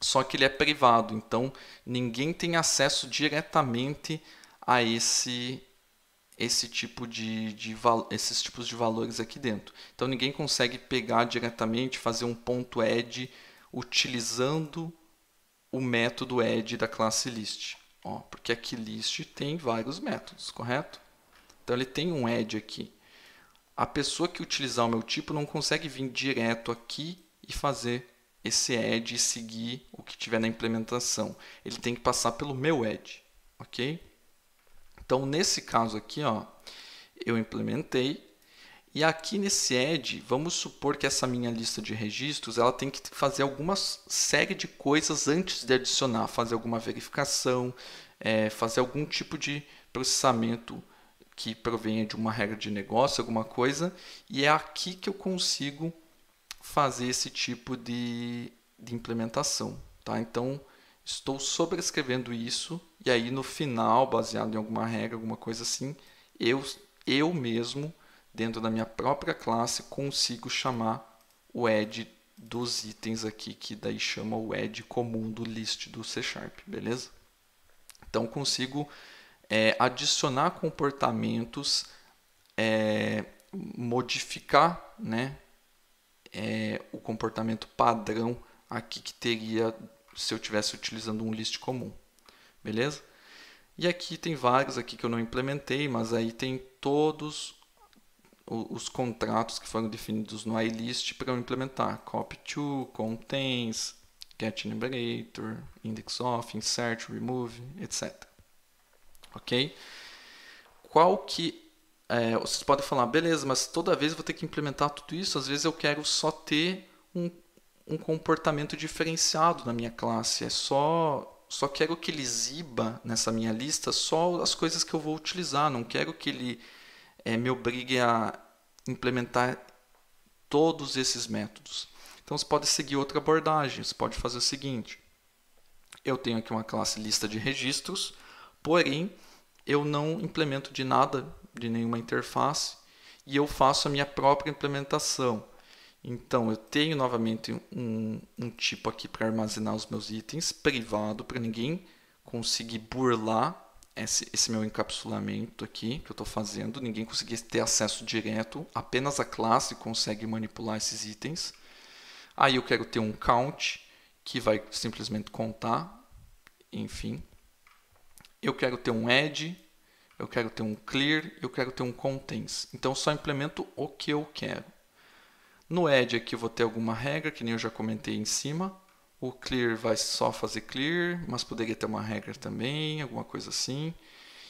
só que ele é privado, então ninguém tem acesso diretamente a esse esse tipo de, de, esses tipos de valores aqui dentro. Então ninguém consegue pegar diretamente, fazer um ponto add utilizando o método add da classe list. Ó, porque aqui list tem vários métodos, correto? Então ele tem um add aqui. A pessoa que utilizar o meu tipo não consegue vir direto aqui e fazer esse add e seguir o que tiver na implementação. Ele tem que passar pelo meu add, ok? Então, nesse caso aqui, ó, eu implementei. E aqui nesse add, vamos supor que essa minha lista de registros ela tem que fazer alguma série de coisas antes de adicionar, fazer alguma verificação, é, fazer algum tipo de processamento que provenha de uma regra de negócio, alguma coisa, e é aqui que eu consigo fazer esse tipo de, de implementação. Tá? Então, estou sobrescrevendo isso e aí no final, baseado em alguma regra, alguma coisa assim, eu eu mesmo dentro da minha própria classe consigo chamar o Add dos itens aqui que daí chama o Add comum do list do C Sharp, beleza? Então consigo é, adicionar comportamentos, é, modificar né, é, o comportamento padrão aqui que teria se eu estivesse utilizando um list comum. Beleza? E aqui tem vários aqui que eu não implementei, mas aí tem todos os contratos que foram definidos no iList para eu implementar. Copy to, contains, get enumerator, index of, insert, remove, etc. Ok? Qual que... É, vocês podem falar, beleza, mas toda vez eu vou ter que implementar tudo isso, às vezes eu quero só ter um, um comportamento diferenciado na minha classe. É só só quero que ele exiba nessa minha lista só as coisas que eu vou utilizar. Não quero que ele é, me obrigue a implementar todos esses métodos. Então você pode seguir outra abordagem. Você pode fazer o seguinte: eu tenho aqui uma classe lista de registros, porém eu não implemento de nada, de nenhuma interface, e eu faço a minha própria implementação. Então, eu tenho novamente um, um tipo aqui para armazenar os meus itens, privado, para ninguém conseguir burlar esse, esse, meu encapsulamento aqui que eu estou fazendo. Ninguém conseguir ter acesso direto, apenas a classe consegue manipular esses itens. Aí eu quero ter um count que vai simplesmente contar, enfim. Eu quero ter um add, eu quero ter um clear, eu quero ter um contains. Então, só implemento o que eu quero. No add aqui eu vou ter alguma regra, que nem eu já comentei em cima. O clear vai só fazer clear, mas poderia ter uma regra também, alguma coisa assim.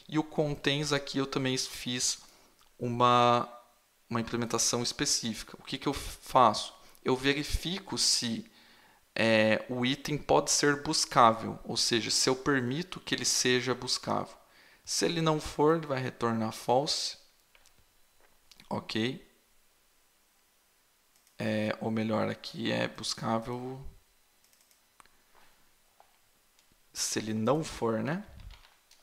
E o contains aqui eu também fiz uma, uma implementação específica. O que, que eu faço? Eu verifico se é, o item pode ser buscável, ou seja, se eu permito que ele seja buscável. Se ele não for, ele vai retornar false. Ok é, ou melhor, aqui é buscável se ele não for, né?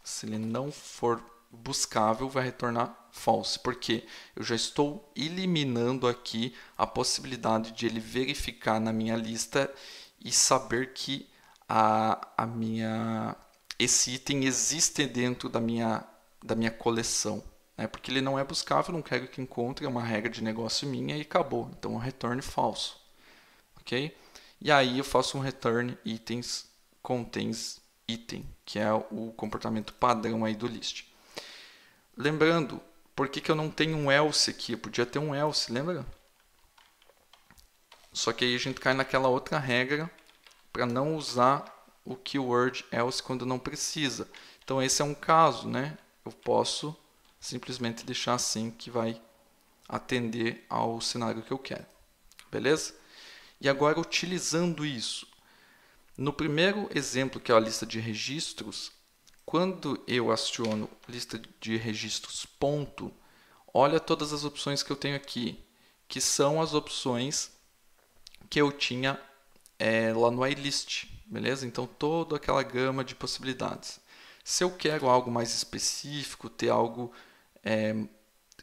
Se ele não for buscável, vai retornar false, porque eu já estou eliminando aqui a possibilidade de ele verificar na minha lista e saber que a, a minha esse item existe dentro da minha da minha coleção né? porque ele não é buscável, não quero que encontre, é uma regra de negócio minha e acabou. Então, um return falso. ok? E aí eu faço um return itens contains item, que é o comportamento padrão aí do list. Lembrando, por que, que eu não tenho um else aqui? Eu podia ter um else, lembra? Só que aí a gente cai naquela outra regra para não usar o keyword else quando não precisa. Então esse é um caso, né? Eu posso simplesmente deixar assim que vai atender ao cenário que eu quero. Beleza? E agora, utilizando isso, no primeiro exemplo, que é a lista de registros, quando eu aciono lista de registros ponto, olha todas as opções que eu tenho aqui, que são as opções que eu tinha é, lá no iList, beleza? Então, toda aquela gama de possibilidades. Se eu quero algo mais específico, ter algo é,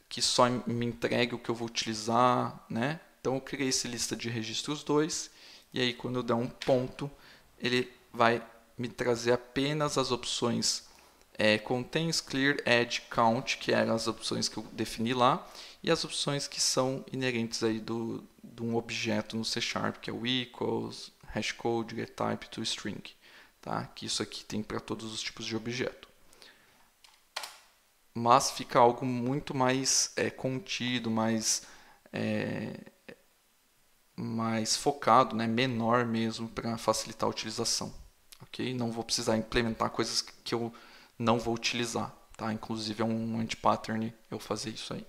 que só me entregue o que eu vou utilizar, né? Então eu criei essa lista de registros 2 e aí quando eu der um ponto, ele vai me trazer apenas as opções é, contains, clear, add, count, que eram as opções que eu defini lá, e as opções que são inerentes aí do, de um objeto no C Sharp, que é o equals, hashcode, getType, toString. Tá? Que isso aqui tem para todos os tipos de objeto mas fica algo muito mais é, contido, mais, é, mais focado, né? menor mesmo, para facilitar a utilização. Okay? Não vou precisar implementar coisas que eu não vou utilizar. Tá? Inclusive é um anti-pattern eu fazer isso aí.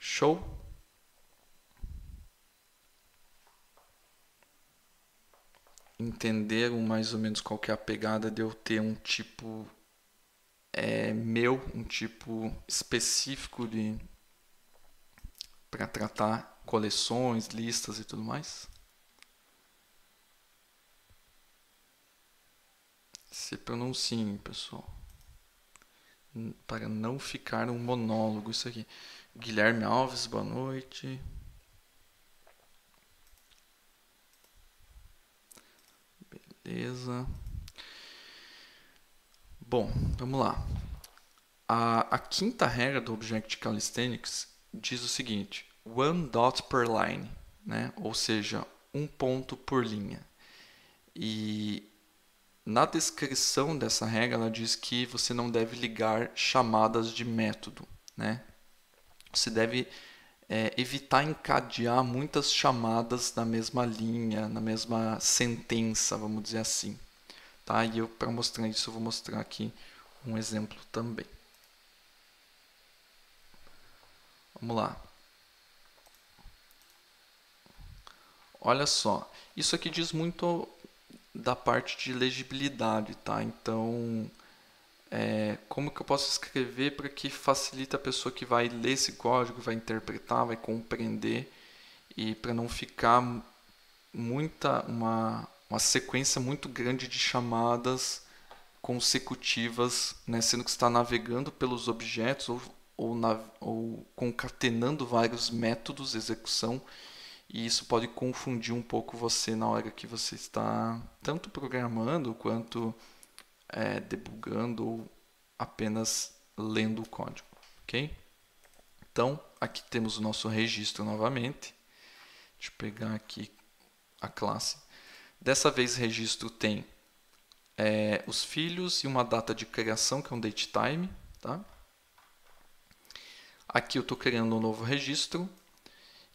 Show? Entenderam mais ou menos qual que é a pegada de eu ter um tipo é, meu, um tipo específico de para tratar coleções, listas e tudo mais? Se pronunciem, pessoal. Para não ficar um monólogo isso aqui. Guilherme Alves, boa noite. Beleza. Bom, vamos lá. A, a quinta regra do Object Calisthenics diz o seguinte: one dot per line, né? ou seja, um ponto por linha. E na descrição dessa regra, ela diz que você não deve ligar chamadas de método. Né? Você deve é, evitar encadear muitas chamadas na mesma linha, na mesma sentença, vamos dizer assim. Tá? E eu, para mostrar isso, vou mostrar aqui um exemplo também. Vamos lá. Olha só, isso aqui diz muito da parte de legibilidade, tá? Então, é, como que eu posso escrever para que facilite a pessoa que vai ler esse código, vai interpretar, vai compreender e para não ficar muita uma uma sequência muito grande de chamadas consecutivas, né, sendo que está navegando pelos objetos ou, ou, na, ou concatenando vários métodos de execução e isso pode confundir um pouco você na hora que você está tanto programando quanto é, debugando ou apenas lendo o código, ok? Então, aqui temos o nosso registro novamente. Deixa eu pegar aqui a classe Dessa vez, o registro tem é, os filhos e uma data de criação, que é um date time. Tá? Aqui eu estou criando um novo registro.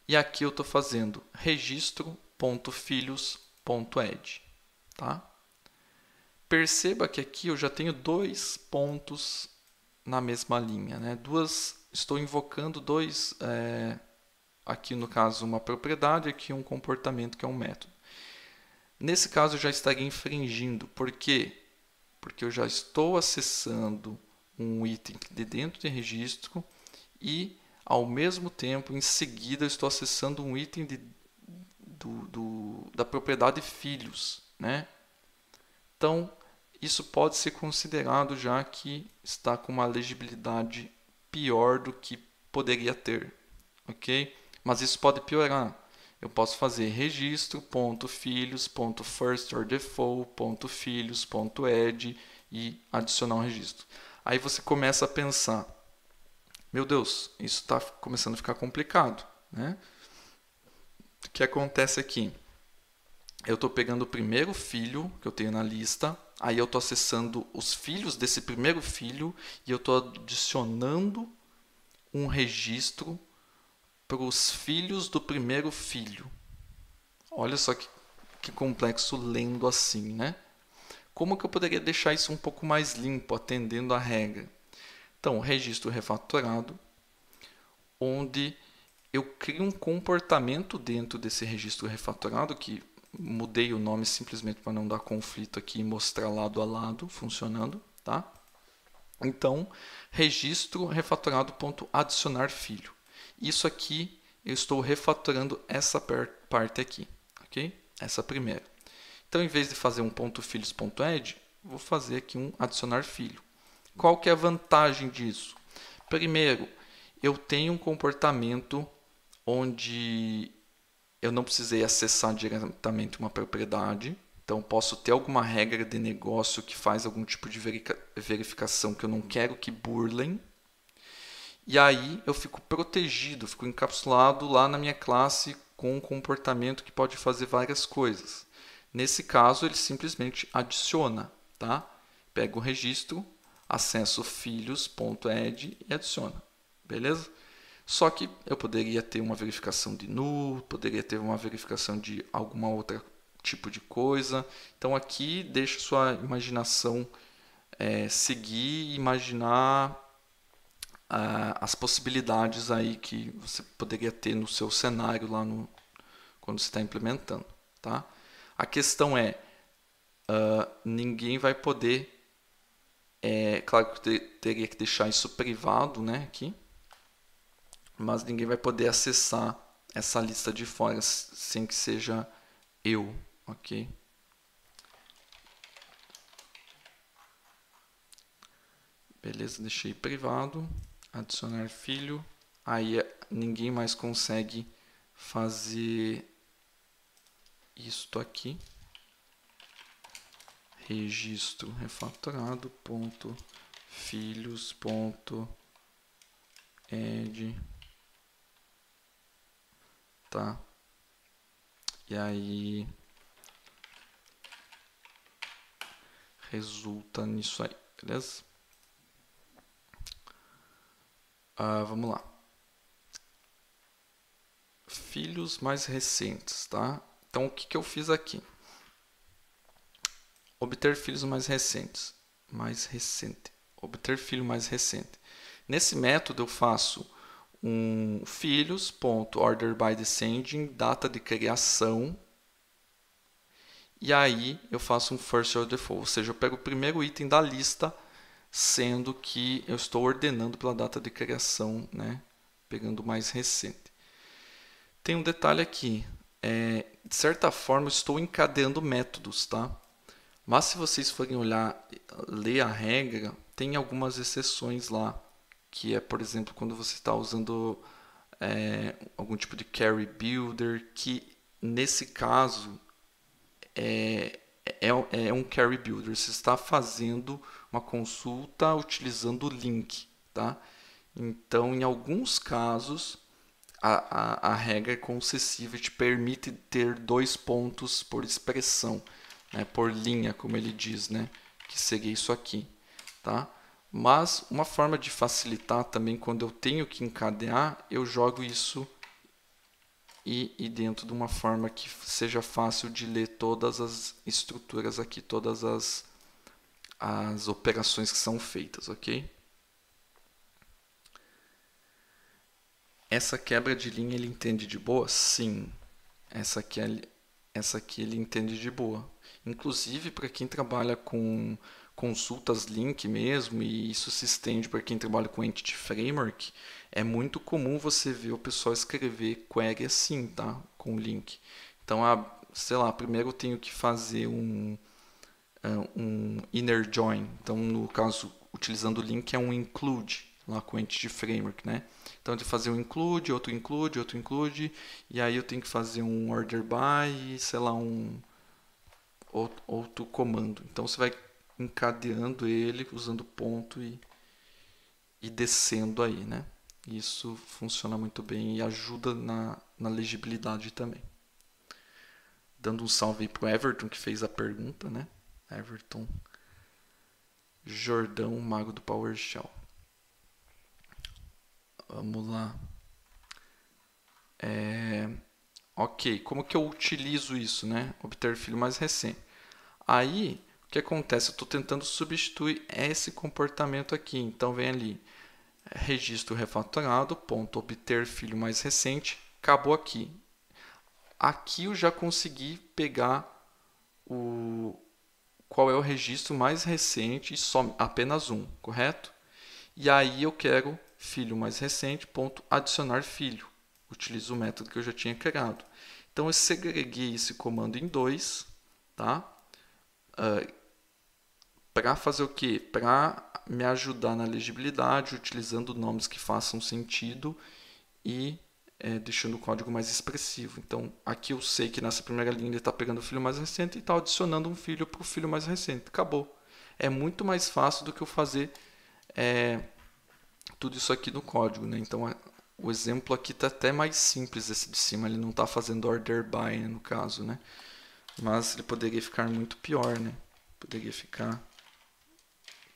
E aqui eu estou fazendo registro.filhos.ed. Tá? Perceba que aqui eu já tenho dois pontos na mesma linha. Né? Duas, estou invocando dois, é, aqui no caso uma propriedade, aqui um comportamento que é um método. Nesse caso, eu já estaria infringindo. Por quê? Porque eu já estou acessando um item de dentro de registro e, ao mesmo tempo, em seguida, eu estou acessando um item de, do, do, da propriedade filhos. Né? Então, isso pode ser considerado já que está com uma legibilidade pior do que poderia ter. ok? Mas isso pode piorar eu posso fazer registro.filhos.firstordefault.filhos.ed e adicionar um registro. Aí você começa a pensar, meu Deus, isso está começando a ficar complicado. Né? O que acontece aqui? Eu estou pegando o primeiro filho que eu tenho na lista, aí eu estou acessando os filhos desse primeiro filho e eu estou adicionando um registro para os filhos do primeiro filho. Olha só que, que complexo lendo assim, né? Como que eu poderia deixar isso um pouco mais limpo, atendendo à regra? Então, registro refatorado, onde eu crio um comportamento dentro desse registro refatorado, que mudei o nome simplesmente para não dar conflito aqui e mostrar lado a lado funcionando, tá? Então, registro refatorado.adicionar filho. Isso aqui eu estou refatorando essa parte aqui, ok? Essa primeira. Então, em vez de fazer um ponto filhos ponto vou fazer aqui um adicionar filho. Qual que é a vantagem disso? Primeiro, eu tenho um comportamento onde eu não precisei acessar diretamente uma propriedade. Então, posso ter alguma regra de negócio que faz algum tipo de verificação que eu não quero que burlem. E aí eu fico protegido, fico encapsulado lá na minha classe com um comportamento que pode fazer várias coisas. Nesse caso, ele simplesmente adiciona, tá? Pega o registro, acesso filhos.ed e adiciona, beleza? Só que eu poderia ter uma verificação de null, poderia ter uma verificação de alguma outra tipo de coisa. Então aqui deixa sua imaginação é, seguir, imaginar uh, as possibilidades aí que você poderia ter no seu cenário lá no, quando está implementando, tá? A questão é, uh, ninguém vai poder, é claro que teria que deixar isso privado, né, aqui, mas ninguém vai poder acessar essa lista de fora sem que seja eu, ok? Beleza, deixei privado adicionar filho, aí ninguém mais consegue fazer isto aqui. Registro refatorado ponto filhos ponto add tá e aí resulta nisso aí beleza Ah, vamos lá. Filhos mais recentes, tá? Então, o que, que eu fiz aqui? Obter filhos mais recentes. Mais recente. Obter filho mais recente. Nesse método, eu faço um filhos ponto order by descending data de criação e aí eu faço um first order default, ou seja, eu pego o primeiro item da lista sendo que eu estou ordenando pela data de criação, né? pegando mais recente. Tem um detalhe aqui, é, de certa forma eu estou encadeando métodos, tá? Mas se vocês forem olhar, ler a regra, tem algumas exceções lá, que é, por exemplo, quando você está usando é, algum tipo de carry builder, que nesse caso é, é, é um carry builder, você está fazendo uma consulta utilizando o link, tá? Então, em alguns casos, a, a, a regra é concessiva te permite ter dois pontos por expressão, né? por linha, como ele diz, né? que seria isso aqui. Tá? Mas uma forma de facilitar também, quando eu tenho que encadear, eu jogo isso e, e dentro de uma forma que seja fácil de ler todas as estruturas aqui, todas as as operações que são feitas, ok? Essa quebra de linha ele entende de boa? Sim. Essa aqui, é, essa aqui ele entende de boa. Inclusive, para quem trabalha com consultas link mesmo, e isso se estende para quem trabalha com Entity Framework, é muito comum você ver o pessoal escrever query assim, tá? Com link. Então, a, sei lá, primeiro eu tenho que fazer um, é, um inner join. Então, no caso, utilizando o link, é um include lá com o entity framework, né? Então, de fazer um include, outro include, outro include, e aí eu tenho que fazer um order by e, sei lá, um outro, comando. Então, você vai encadeando ele usando ponto e, e descendo aí, né? Isso funciona muito bem e ajuda na, na legibilidade também. Dando um salve aí pro Everton que fez a pergunta, né? Everton Jordão, mago do PowerShell. Vamos lá. É, ok, como que eu utilizo isso, né? Obter filho mais recente. Aí, o que acontece? Eu estou tentando substituir esse comportamento aqui. Então, vem ali, registro refatorado, ponto, obter filho mais recente, acabou aqui. Aqui eu já consegui pegar o, qual é o registro mais recente, só apenas um, correto? E aí eu quero filho mais recente, ponto, adicionar filho. Utilizo o método que eu já tinha criado. Então, eu segreguei esse comando em dois, tá? Uh, ah, para fazer o quê? Para me ajudar na legibilidade, utilizando nomes que façam sentido e é, deixando o código mais expressivo. Então, aqui eu sei que nessa primeira linha ele está pegando o filho mais recente e está adicionando um filho para o filho mais recente. Acabou. É muito mais fácil do que eu fazer é, tudo isso aqui no código. Né? Então, a, o exemplo aqui está até mais simples esse de cima. Ele não está fazendo order by, né, no caso. Né? Mas ele poderia ficar muito pior. Né? Poderia ficar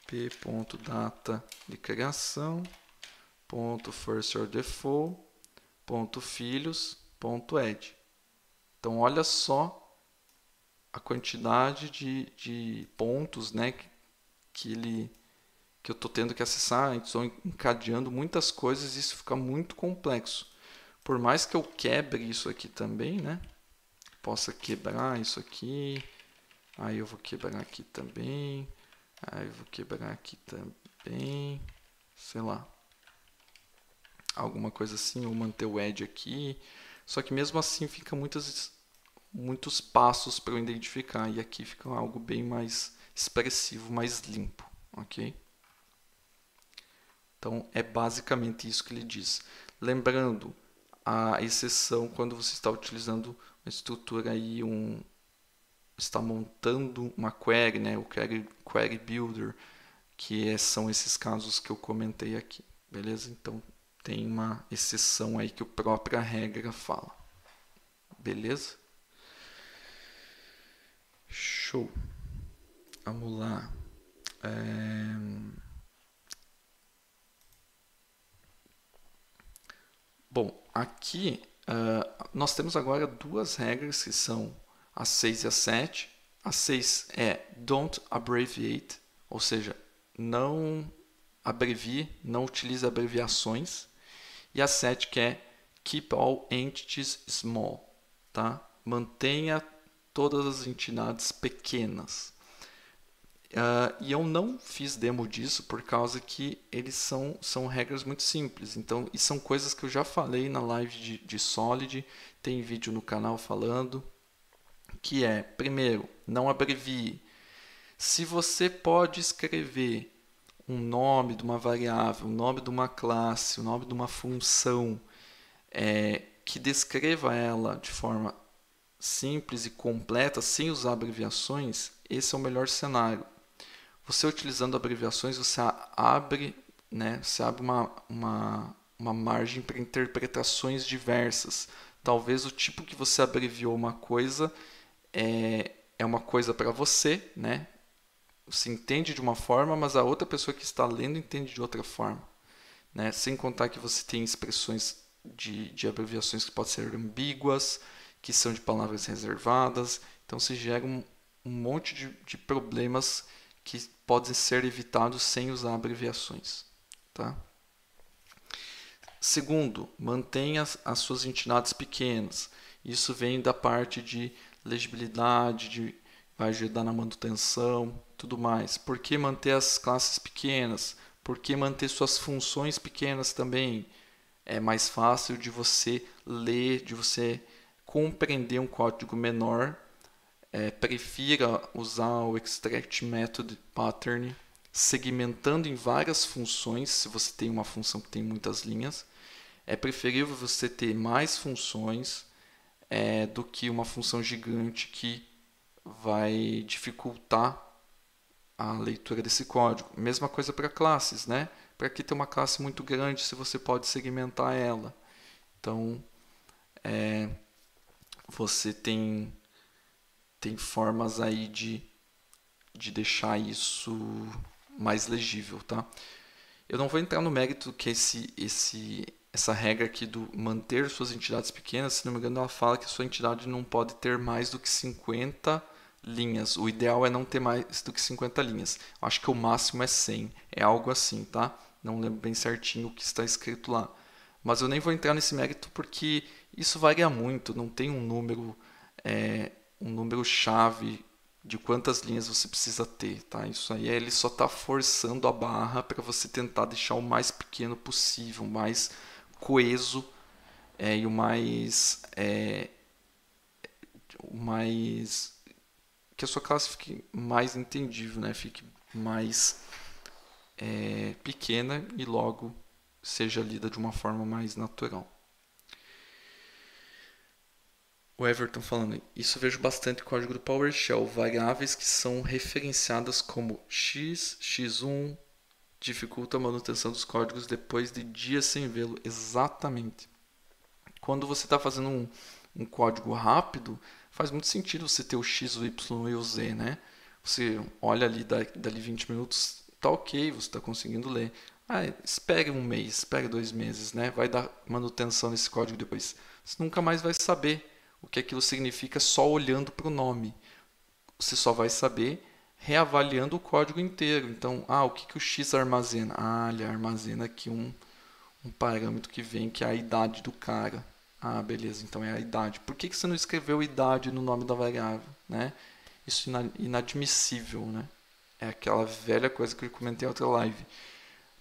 p.data de criação, ponto first or default, filhos.ed. Então, olha só a quantidade de, de pontos né, que, que ele que eu estou tendo que acessar, estou encadeando muitas coisas, isso fica muito complexo. Por mais que eu quebre isso aqui também, né? Possa quebrar isso aqui, aí eu vou quebrar aqui também, aí eu vou quebrar aqui também, sei lá alguma coisa assim, ou manter o edge aqui. Só que mesmo assim fica muitas, muitos passos para eu identificar e aqui fica algo bem mais expressivo, mais limpo, ok? Então é basicamente isso que ele diz. Lembrando a exceção quando você está utilizando uma estrutura e um está montando uma query, né, o query, query builder, que é, são esses casos que eu comentei aqui, beleza? Então tem uma exceção aí que a própria regra fala. Beleza? Show. Vamos lá. É... Bom, aqui uh, nós temos agora duas regras que são a 6 e a 7. A 6 é don't abbreviate, ou seja, não abrevie, não utilize abreviações. E a 7 que é Keep all entities small, tá? Mantenha todas as entidades pequenas. Uh, e eu não fiz demo disso por causa que eles são, são regras muito simples. Então, e são coisas que eu já falei na live de, de Solid, tem vídeo no canal falando, que é, primeiro, não abrevie. Se você pode escrever um nome de uma variável, um nome de uma classe, o um nome de uma função é, que descreva ela de forma simples e completa, sem usar abreviações, esse é o melhor cenário. Você utilizando abreviações, você abre, né, você abre uma, uma, uma margem para interpretações diversas. Talvez o tipo que você abreviou uma coisa é, é uma coisa para você, né? se entende de uma forma, mas a outra pessoa que está lendo entende de outra forma. Né? Sem contar que você tem expressões de, de abreviações que podem ser ambíguas, que são de palavras reservadas. Então se gera um, um monte de, de problemas que podem ser evitados sem usar abreviações. Tá? Segundo, mantenha as, as suas entidades pequenas. Isso vem da parte de legibilidade, de, vai ajudar na manutenção, tudo mais? Por que manter as classes pequenas? Por que manter suas funções pequenas também? É mais fácil de você ler, de você compreender um código menor. É, prefira usar o extract method pattern segmentando em várias funções, se você tem uma função que tem muitas linhas. É preferível você ter mais funções é, do que uma função gigante que vai dificultar a leitura desse código. Mesma coisa para classes, né? Para que ter uma classe muito grande se você pode segmentar ela? Então, é, você tem, tem formas aí de, de deixar isso mais legível, tá? Eu não vou entrar no mérito que esse, esse, essa regra aqui do manter suas entidades pequenas, se não me engano, ela fala que sua entidade não pode ter mais do que 50 linhas. O ideal é não ter mais do que 50 linhas. Eu acho que o máximo é 100, é algo assim, tá? Não lembro bem certinho o que está escrito lá. Mas eu nem vou entrar nesse mérito porque isso varia muito, não tem um número é, um número chave de quantas linhas você precisa ter, tá? Isso aí é ele só está forçando a barra para você tentar deixar o mais pequeno possível, o mais coeso é, e o mais é, o mais que a sua classe fique mais entendível, né? Fique mais é, pequena e logo seja lida de uma forma mais natural. O Everton falando, isso vejo bastante código do PowerShell, variáveis que são referenciadas como x, x1, dificulta a manutenção dos códigos depois de dias sem vê-lo. Exatamente. Quando você está fazendo um, um código rápido, faz muito sentido você ter o X, o Y e o Z, né? Você olha ali, dali 20 minutos, tá ok, você está conseguindo ler. Ah, espere um mês, espere dois meses, né? Vai dar manutenção nesse código depois. Você nunca mais vai saber o que aquilo significa só olhando para o nome. Você só vai saber reavaliando o código inteiro. Então, ah, o que, que o X armazena? Ah, ele armazena aqui um, um parâmetro que vem, que é a idade do cara. Ah, beleza, então é a idade. Por que, que você não escreveu idade no nome da variável? Né? Isso é inadmissível. Né? É aquela velha coisa que eu comentei em outra live.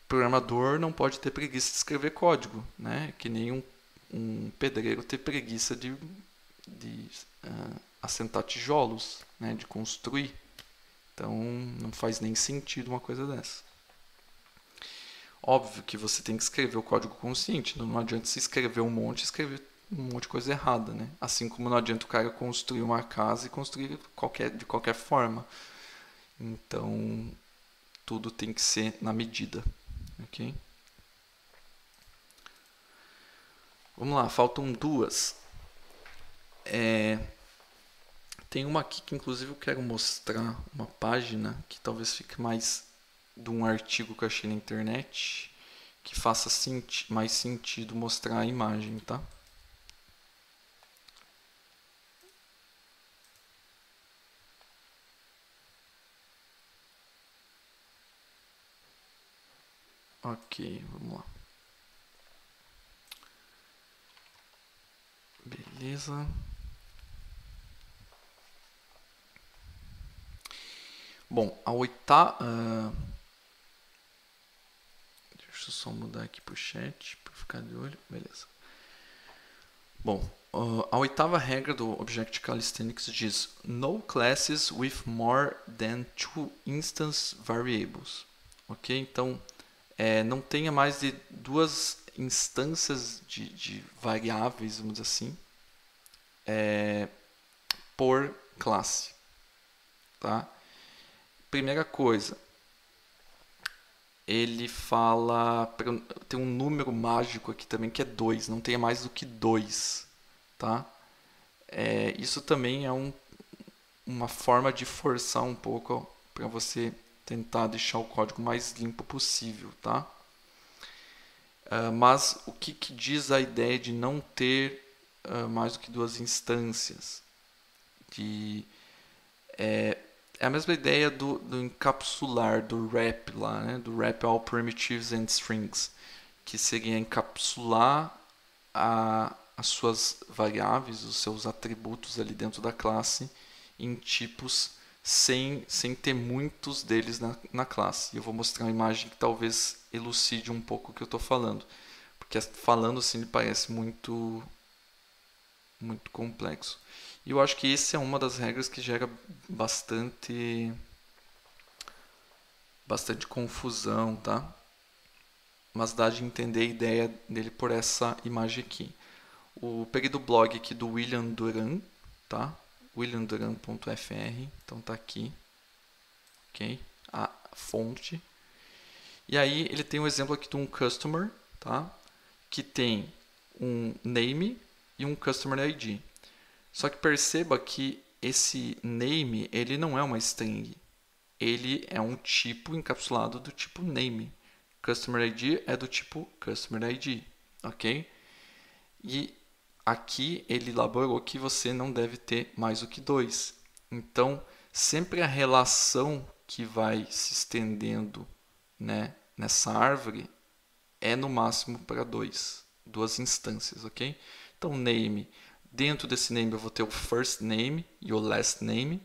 O programador não pode ter preguiça de escrever código, né? que nem um, um pedreiro ter preguiça de, de uh, assentar tijolos, né? de construir. Então não faz nem sentido uma coisa dessa. Óbvio que você tem que escrever o código consciente, não adianta se escrever um monte e escrever um monte de coisa errada, né? Assim como não adianta o cara construir uma casa e construir qualquer, de qualquer forma. Então, tudo tem que ser na medida, ok? Vamos lá, faltam duas. É, tem uma aqui que inclusive eu quero mostrar uma página que talvez fique mais de um artigo que eu achei na internet que faça senti mais sentido mostrar a imagem, tá? Ok, vamos lá. Beleza. Bom, a oitava. Ah, deixa eu só mudar aqui pro chat para ficar de olho. Beleza. Bom, ah, a oitava regra do Object Calisthenics diz: No classes with more than two instance variables. Ok? Então, é, não tenha mais de duas instâncias de, de variáveis, vamos dizer assim, é, por classe. Tá? Primeira coisa, ele fala. Tem um número mágico aqui também que é 2, não tenha mais do que 2. Tá? É, isso também é um, uma forma de forçar um pouco para você tentar deixar o código mais limpo possível, tá? Uh, mas o que, que, diz a ideia de não ter uh, mais do que duas instâncias? De, é, é a mesma ideia do, do, encapsular, do wrap lá, né? do wrap all primitives and strings, que seria encapsular a, as suas variáveis, os seus atributos ali dentro da classe em tipos sem, sem ter muitos deles na, na classe. E eu vou mostrar uma imagem que talvez elucide um pouco o que eu estou falando. Porque falando assim ele parece muito, muito complexo. E eu acho que essa é uma das regras que gera bastante, bastante confusão, tá? Mas dá de entender a ideia dele por essa imagem aqui. O peguei do blog aqui do William Duran, tá? williamduran.fr, então tá aqui, ok? A fonte. E aí ele tem um exemplo aqui de um customer, tá? Que tem um name e um customer ID. Só que perceba que esse name, ele não é uma string. Ele é um tipo encapsulado do tipo name. Customer ID é do tipo customer ID, ok? E Aqui ele elaborou que você não deve ter mais do que dois. Então, sempre a relação que vai se estendendo né, nessa árvore é no máximo para dois, duas instâncias, ok? Então, name. Dentro desse name eu vou ter o first name e o last name.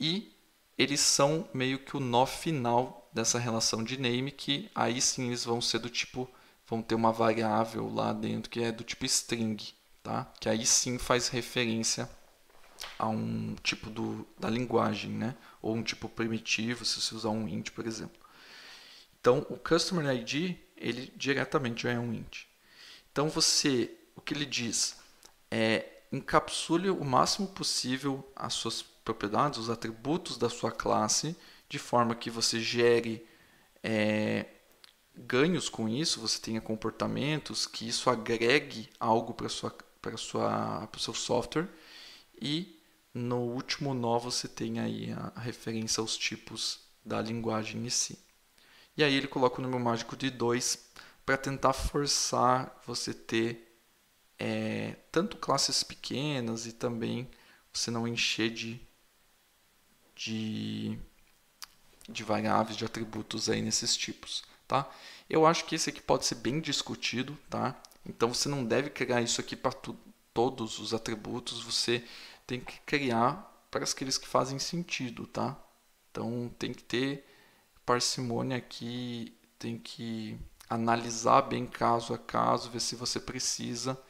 E eles são meio que o nó final dessa relação de name, que aí sim eles vão ser do tipo, vão ter uma variável lá dentro que é do tipo string tá? Que aí sim faz referência a um tipo do, da linguagem, né? Ou um tipo primitivo, se você usar um int, por exemplo. Então, o customer ID, ele diretamente já é um int. Então, você, o que ele diz é encapsule o máximo possível as suas propriedades, os atributos da sua classe, de forma que você gere é, ganhos com isso, você tenha comportamentos, que isso agregue algo para sua para o seu software. E no último nó você tem aí a referência aos tipos da linguagem em si. E aí ele coloca o número mágico de 2 para tentar forçar você ter é, tanto classes pequenas e também você não encher de, de, de variáveis, de atributos aí nesses tipos. Tá? Eu acho que esse aqui pode ser bem discutido, tá? Então você não deve criar isso aqui para todos os atributos, você tem que criar para aqueles que fazem sentido, tá? Então tem que ter parcimônia aqui, tem que analisar bem caso a caso, ver se você precisa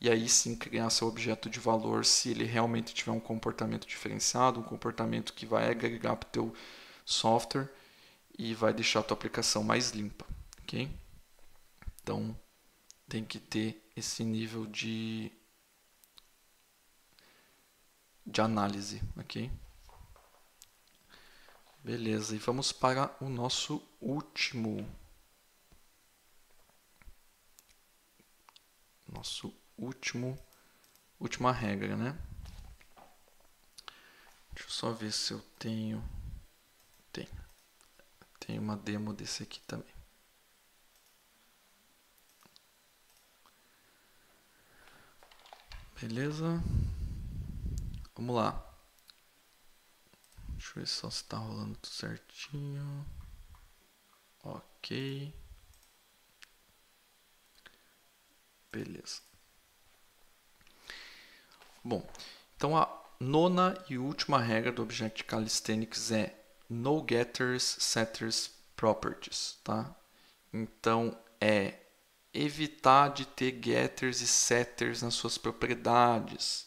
e aí sim criar seu objeto de valor se ele realmente tiver um comportamento diferenciado, um comportamento que vai agregar para o teu software e vai deixar a tua aplicação mais limpa, ok? Então tem que ter esse nível de, de análise, ok? Beleza, e vamos para o nosso último. Nosso último, última regra, né? Deixa eu só ver se eu tenho. Tem. Tem uma demo desse aqui também. Beleza. Vamos lá. Deixa eu ver só se tá rolando tudo certinho. Ok. Beleza. Bom, então a nona e última regra do Object Calisthenics é no getters, setters, properties, tá? Então é evitar de ter getters e setters nas suas propriedades.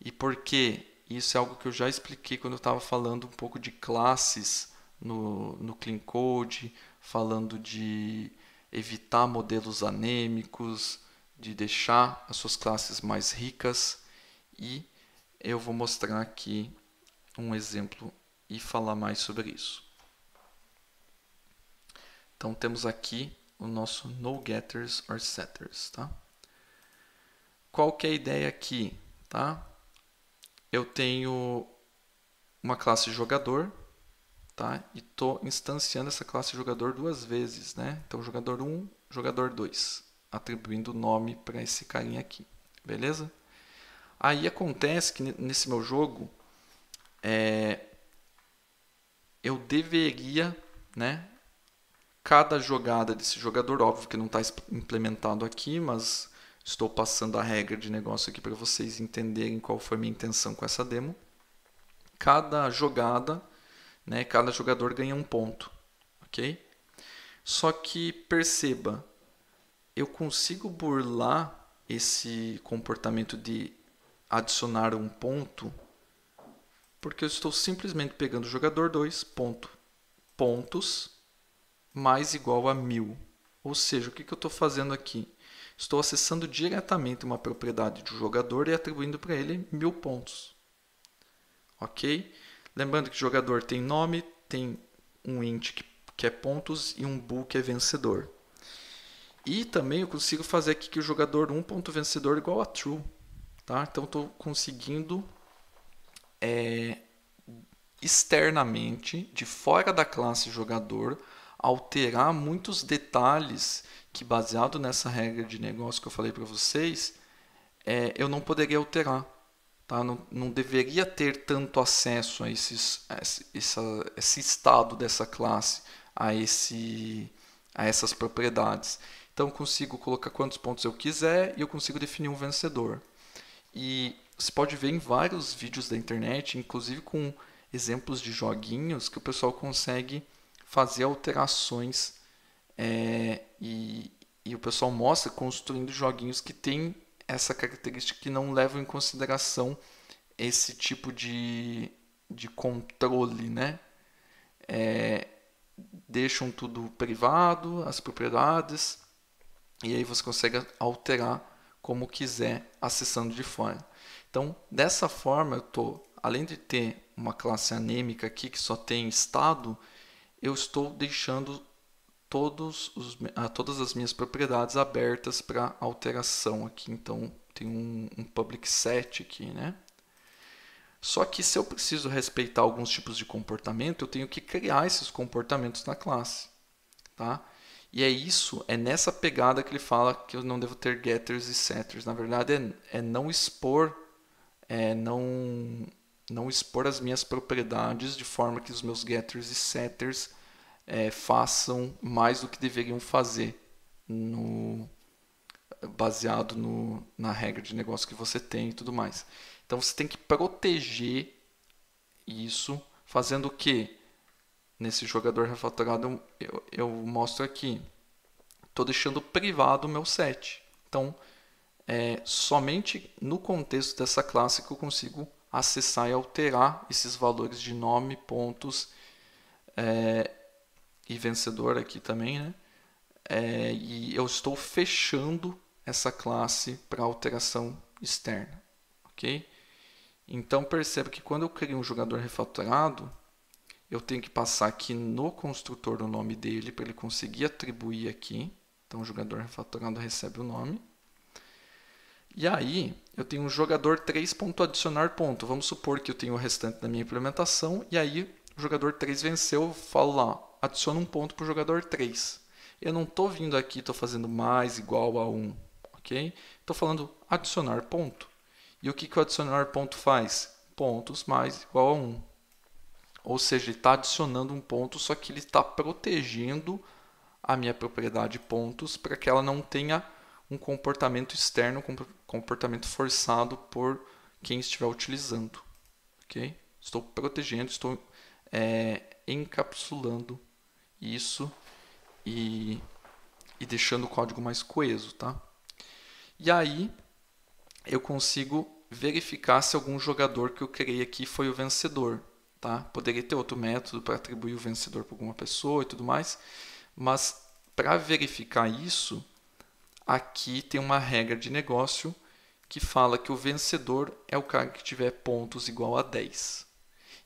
E por quê? Isso é algo que eu já expliquei quando eu estava falando um pouco de classes no, no Clean Code, falando de evitar modelos anêmicos, de deixar as suas classes mais ricas. E eu vou mostrar aqui um exemplo e falar mais sobre isso. Então temos aqui o nosso no-getters or setters, tá? Qual que é a ideia aqui, tá? Eu tenho uma classe jogador, tá? E estou instanciando essa classe jogador duas vezes, né? Então, jogador 1, jogador 2, atribuindo o nome para esse carinha aqui, beleza? Aí acontece que nesse meu jogo, é, eu deveria, né? cada jogada desse jogador, óbvio que não está implementado aqui, mas estou passando a regra de negócio aqui para vocês entenderem qual foi a minha intenção com essa demo. Cada jogada, né, cada jogador ganha um ponto, ok? Só que perceba, eu consigo burlar esse comportamento de adicionar um ponto, porque eu estou simplesmente pegando o jogador 2, ponto, pontos, mais igual a mil. Ou seja, o que, que eu estou fazendo aqui? Estou acessando diretamente uma propriedade do jogador e atribuindo para ele mil pontos. Ok? Lembrando que o jogador tem nome, tem um int que, que é pontos e um bool que é vencedor. E também eu consigo fazer aqui que o jogador 1 ponto vencedor igual a true. Tá? Então estou conseguindo é, externamente, de fora da classe jogador, alterar muitos detalhes que, baseado nessa regra de negócio que eu falei para vocês, é, eu não poderia alterar. Tá? Não, não deveria ter tanto acesso a, esses, a esse, essa, esse estado dessa classe, a, esse, a essas propriedades. Então, eu consigo colocar quantos pontos eu quiser e eu consigo definir um vencedor. E você pode ver em vários vídeos da internet, inclusive com exemplos de joguinhos, que o pessoal consegue fazer alterações é, e, e o pessoal mostra construindo joguinhos que tem essa característica que não levam em consideração esse tipo de, de controle, né? É, deixam tudo privado, as propriedades, e aí você consegue alterar como quiser acessando de fora. Então, dessa forma, eu estou, além de ter uma classe anêmica aqui que só tem estado, eu estou deixando todos os, ah, todas as minhas propriedades abertas para alteração aqui. Então, tem um, um public set aqui, né? Só que se eu preciso respeitar alguns tipos de comportamento, eu tenho que criar esses comportamentos na classe, tá? E é isso, é nessa pegada que ele fala que eu não devo ter getters e setters. Na verdade, é, é não expor, é não não expor as minhas propriedades de forma que os meus getters e setters é, façam mais do que deveriam fazer no, baseado no, na regra de negócio que você tem e tudo mais. Então você tem que proteger isso, fazendo o que? Nesse jogador refatorado eu, eu, mostro aqui. Estou deixando privado o meu set. Então, é somente no contexto dessa classe que eu consigo acessar e alterar esses valores de nome, pontos é, e vencedor aqui também, né? É, e eu estou fechando essa classe para alteração externa, ok? Então perceba que quando eu crio um jogador refatorado, eu tenho que passar aqui no construtor o nome dele para ele conseguir atribuir aqui. Então o jogador refatorado recebe o nome. E aí, eu tenho um jogador 3 ponto adicionar ponto. Vamos supor que eu tenho o restante da minha implementação, e aí o jogador 3 venceu, eu falo lá, adiciona um ponto para o jogador 3. Eu não estou vindo aqui, estou fazendo mais igual a 1, ok? Estou falando adicionar ponto. E o que, que o adicionar ponto faz? Pontos mais igual a 1. Ou seja, ele está adicionando um ponto, só que ele está protegendo a minha propriedade pontos para que ela não tenha um comportamento externo, comportamento forçado por quem estiver utilizando. Okay? Estou protegendo, estou é, encapsulando isso e, e deixando o código mais coeso. Tá? E aí eu consigo verificar se algum jogador que eu criei aqui foi o vencedor. Tá? Poderia ter outro método para atribuir o vencedor para alguma pessoa e tudo mais, mas para verificar isso, aqui tem uma regra de negócio que fala que o vencedor é o cara que tiver pontos igual a 10.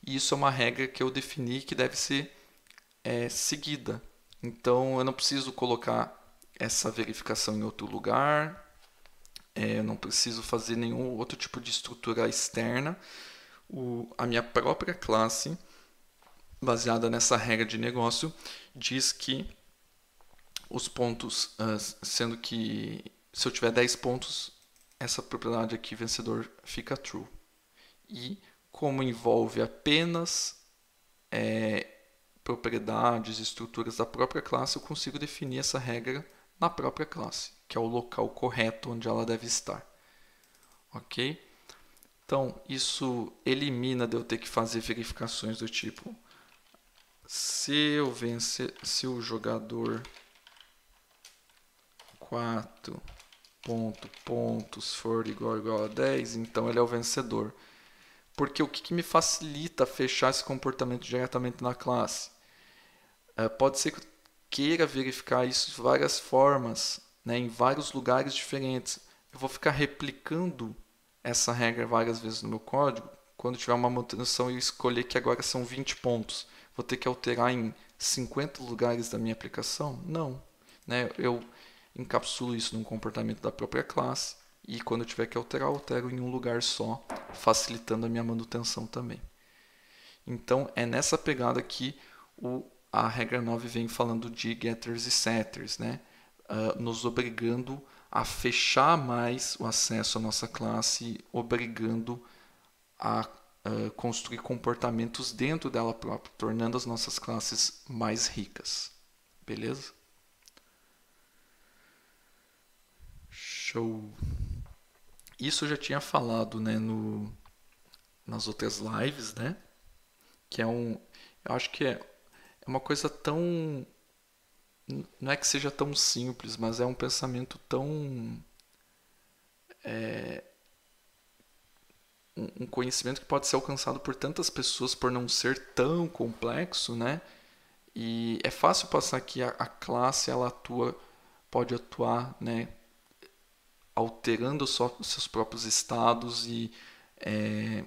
E isso é uma regra que eu defini que deve ser é, seguida. Então eu não preciso colocar essa verificação em outro lugar, é, eu não preciso fazer nenhum outro tipo de estrutura externa. O, a minha própria classe, baseada nessa regra de negócio, diz que os pontos, ah, sendo que se eu tiver 10 pontos, essa propriedade aqui vencedor fica true. E como envolve apenas é, propriedades, estruturas da própria classe, eu consigo definir essa regra na própria classe, que é o local correto onde ela deve estar. Ok? Então, isso elimina de eu ter que fazer verificações do tipo se eu vencer, se o jogador 4 ponto, pontos for igual, igual a 10, então ele é o vencedor. Porque o que, que me facilita fechar esse comportamento diretamente na classe? É, pode ser que eu queira verificar isso de várias formas, né, em vários lugares diferentes. Eu vou ficar replicando essa regra várias vezes no meu código. Quando tiver uma manutenção e eu escolher que agora são 20 pontos, vou ter que alterar em 50 lugares da minha aplicação? Não. Né, eu encapsulo isso num comportamento da própria classe e quando eu tiver que alterar, altero em um lugar só, facilitando a minha manutenção também. Então é nessa pegada que o, a regra 9 vem falando de getters e setters, né? Uh, nos obrigando a fechar mais o acesso à nossa classe, obrigando a uh, construir comportamentos dentro dela própria, tornando as nossas classes mais ricas. Beleza? Deixa eu. Isso eu já tinha falado, né, no nas outras lives, né? Que é um, eu acho que é, é uma coisa tão não é que seja tão simples, mas é um pensamento tão é, um conhecimento que pode ser alcançado por tantas pessoas por não ser tão complexo, né? E é fácil passar que a classe ela atua, pode atuar, né, alterando só seus próprios estados e é,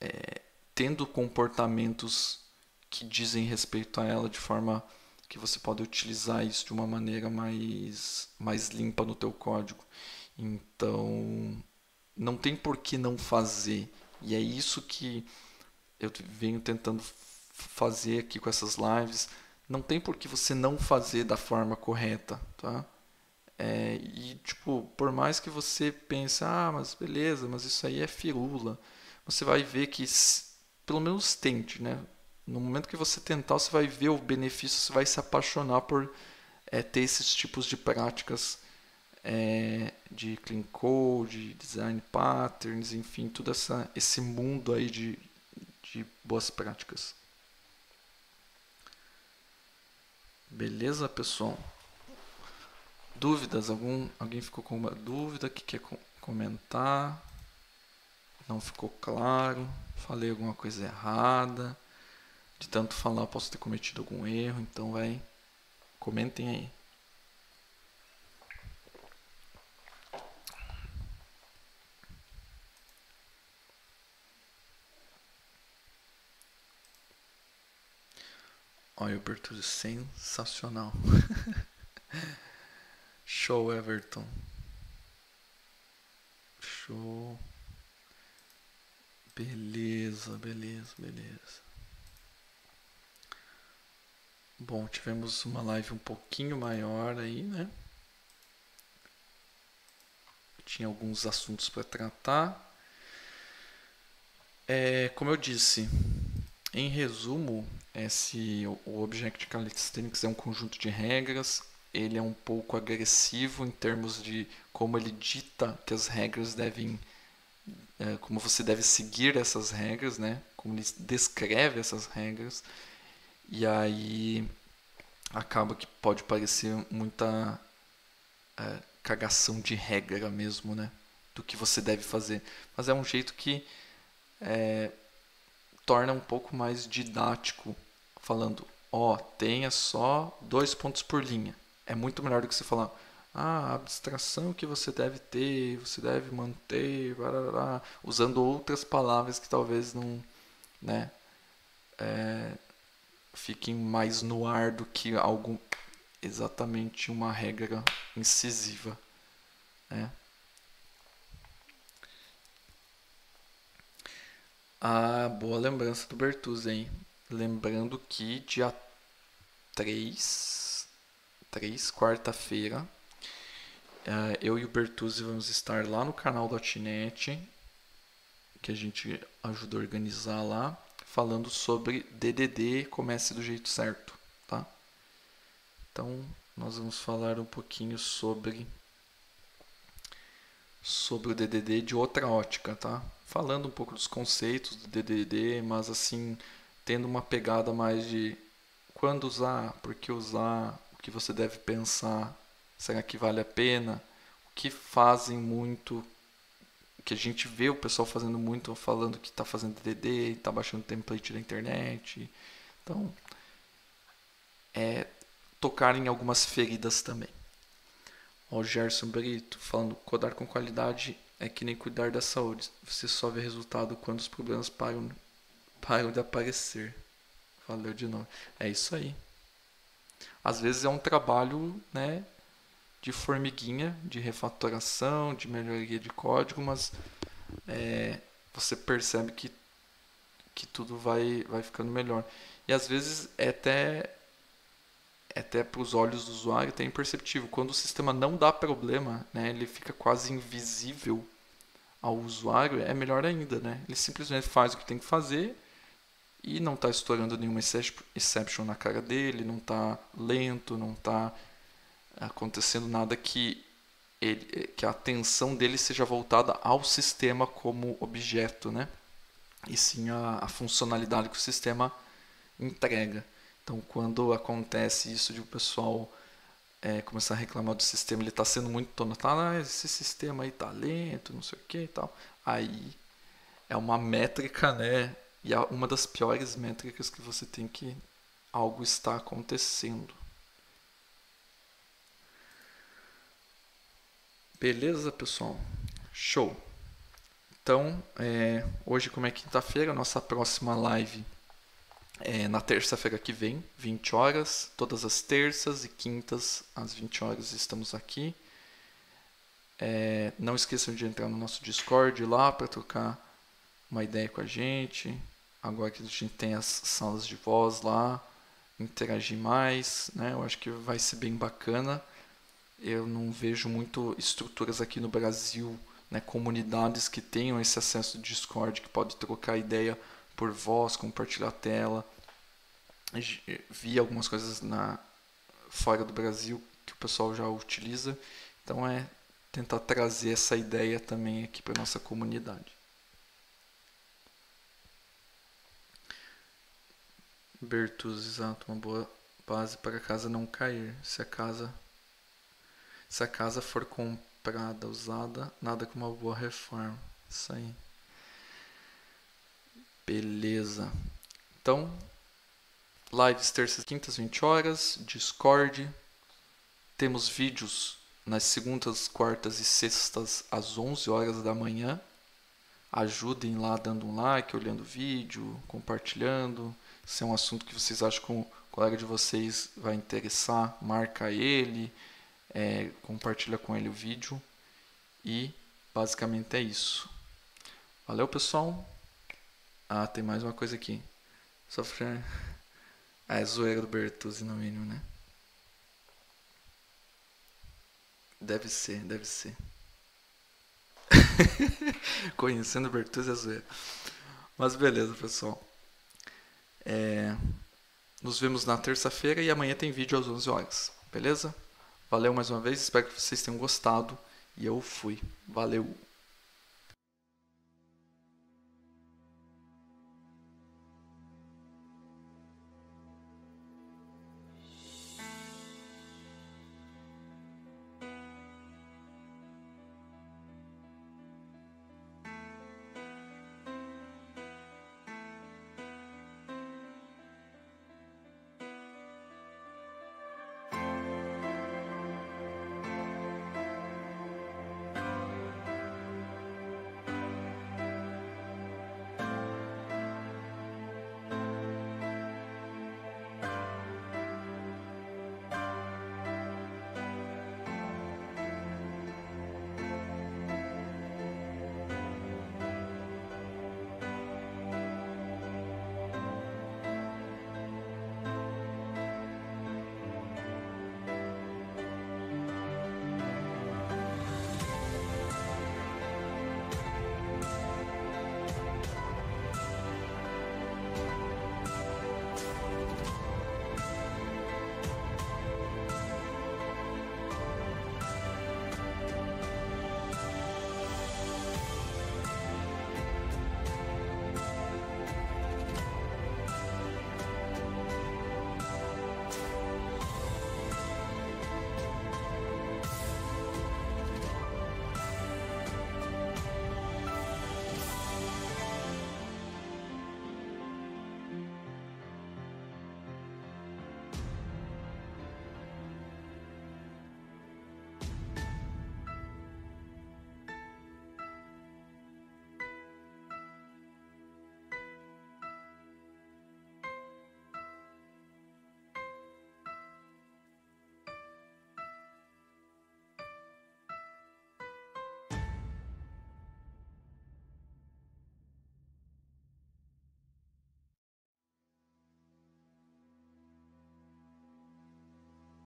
é, tendo comportamentos que dizem respeito a ela de forma que você pode utilizar isso de uma maneira mais, mais limpa no teu código. Então, não tem por que não fazer. E é isso que eu venho tentando fazer aqui com essas lives. Não tem por que você não fazer da forma correta, tá? É, e, tipo, por mais que você pense, ah, mas beleza, mas isso aí é firula, você vai ver que, pelo menos tente, né? No momento que você tentar, você vai ver o benefício, você vai se apaixonar por é, ter esses tipos de práticas é, de clean code, design patterns, enfim, todo essa, esse mundo aí de, de boas práticas. Beleza, pessoal? Dúvidas? Algum, alguém ficou com uma dúvida que quer comentar? Não ficou claro? Falei alguma coisa errada? De tanto falar, posso ter cometido algum erro, então vai. Comentem aí. Olha, o Bertuzzi, sensacional. <laughs> Show, Everton. Show. Beleza, beleza, beleza. Bom, tivemos uma live um pouquinho maior aí, né? Tinha alguns assuntos para tratar. É, como eu disse, em resumo, esse, o Object Calisthenics é um conjunto de regras ele é um pouco agressivo em termos de como ele dita que as regras devem é, como você deve seguir essas regras né como ele descreve essas regras e aí acaba que pode parecer muita é, cagação de regra mesmo né do que você deve fazer mas é um jeito que é, torna um pouco mais didático falando ó oh, tenha só dois pontos por linha é muito melhor do que você falar ah, a abstração que você deve ter, você deve manter, barará, usando outras palavras que talvez não, né, é, fiquem mais no ar do que algo exatamente uma regra incisiva, né? Ah, boa lembrança do Bertuzzi, hein? Lembrando que dia 3 3, quarta-feira. É, eu e o Bertuzzi vamos estar lá no canal do Tinet, que a gente ajudou a organizar lá, falando sobre DDD Comece do Jeito Certo. Tá? Então, nós vamos falar um pouquinho sobre sobre o DDD de outra ótica, tá? Falando um pouco dos conceitos do DDD, mas assim, tendo uma pegada mais de quando usar, por que usar, que você deve pensar? Será que vale a pena? O que fazem muito, que a gente vê o pessoal fazendo muito, falando que está fazendo DDD, está baixando template da internet. Então, é tocar em algumas feridas também. O Gerson Brito falando, codar com qualidade é que nem cuidar da saúde. Você só vê resultado quando os problemas param, param de aparecer. Valeu de novo. É isso aí às vezes é um trabalho né, de formiguinha, de refatoração, de melhoria de código, mas é, você percebe que, que tudo vai, vai ficando melhor. E às vezes é até, é até para os olhos do usuário até imperceptível. Quando o sistema não dá problema, né, ele fica quase invisível ao usuário, é melhor ainda. Né? Ele simplesmente faz o que tem que fazer e não está estourando nenhuma exception na cara dele, não está lento, não está acontecendo nada que, ele, eh, que a atenção dele seja voltada ao sistema como objeto, né? e sim a, a funcionalidade que o sistema entrega. Então, quando acontece isso de o pessoal é, começar a reclamar do sistema, ele está sendo muito tono, tá, ah, esse sistema aí tá lento, não sei o que e tal. Aí é uma métrica, né, e é uma das piores métricas que você tem que algo está acontecendo. Beleza, pessoal? Show! Então, é, hoje, como é quinta-feira, nossa próxima live é na terça-feira que vem, 20 horas. Todas as terças e quintas, às 20 horas, estamos aqui. É, não esqueçam de entrar no nosso Discord lá para trocar uma ideia com a gente, Agora que a gente tem as salas de voz lá, interagir mais, né? Eu acho que vai ser bem bacana. Eu não vejo muito estruturas aqui no Brasil, né, comunidades que tenham esse acesso de Discord, que pode trocar ideia por voz, compartilhar tela. Eh, vi algumas coisas na fora do Brasil que o pessoal já utiliza. Então é tentar trazer essa ideia também aqui para nossa comunidade. Bertuzzi, exato, uma boa base para a casa não cair. Se a casa se a casa for comprada usada, nada com uma boa reforma. Isso aí. Beleza. Então, lives terças, quintas, 20 horas, Discord. Temos vídeos nas segundas, quartas e sextas às 11 horas da manhã. Ajudem lá dando um like, olhando o vídeo, compartilhando se é um assunto que vocês acham que um colega de vocês vai interessar, marca ele, é, compartilha com ele o vídeo e basicamente é isso. Valeu pessoal. Ah, tem mais uma coisa aqui. Só Ah, é zoeira do Bertuzzi no mínimo, né? Deve ser, deve ser. <laughs> Conhecendo Bertuzzi é zoeira. Mas beleza, pessoal. É, nos vemos na terça-feira e amanhã tem vídeo às 11 horas, beleza? Valeu mais uma vez, espero que vocês tenham gostado e eu fui. Valeu!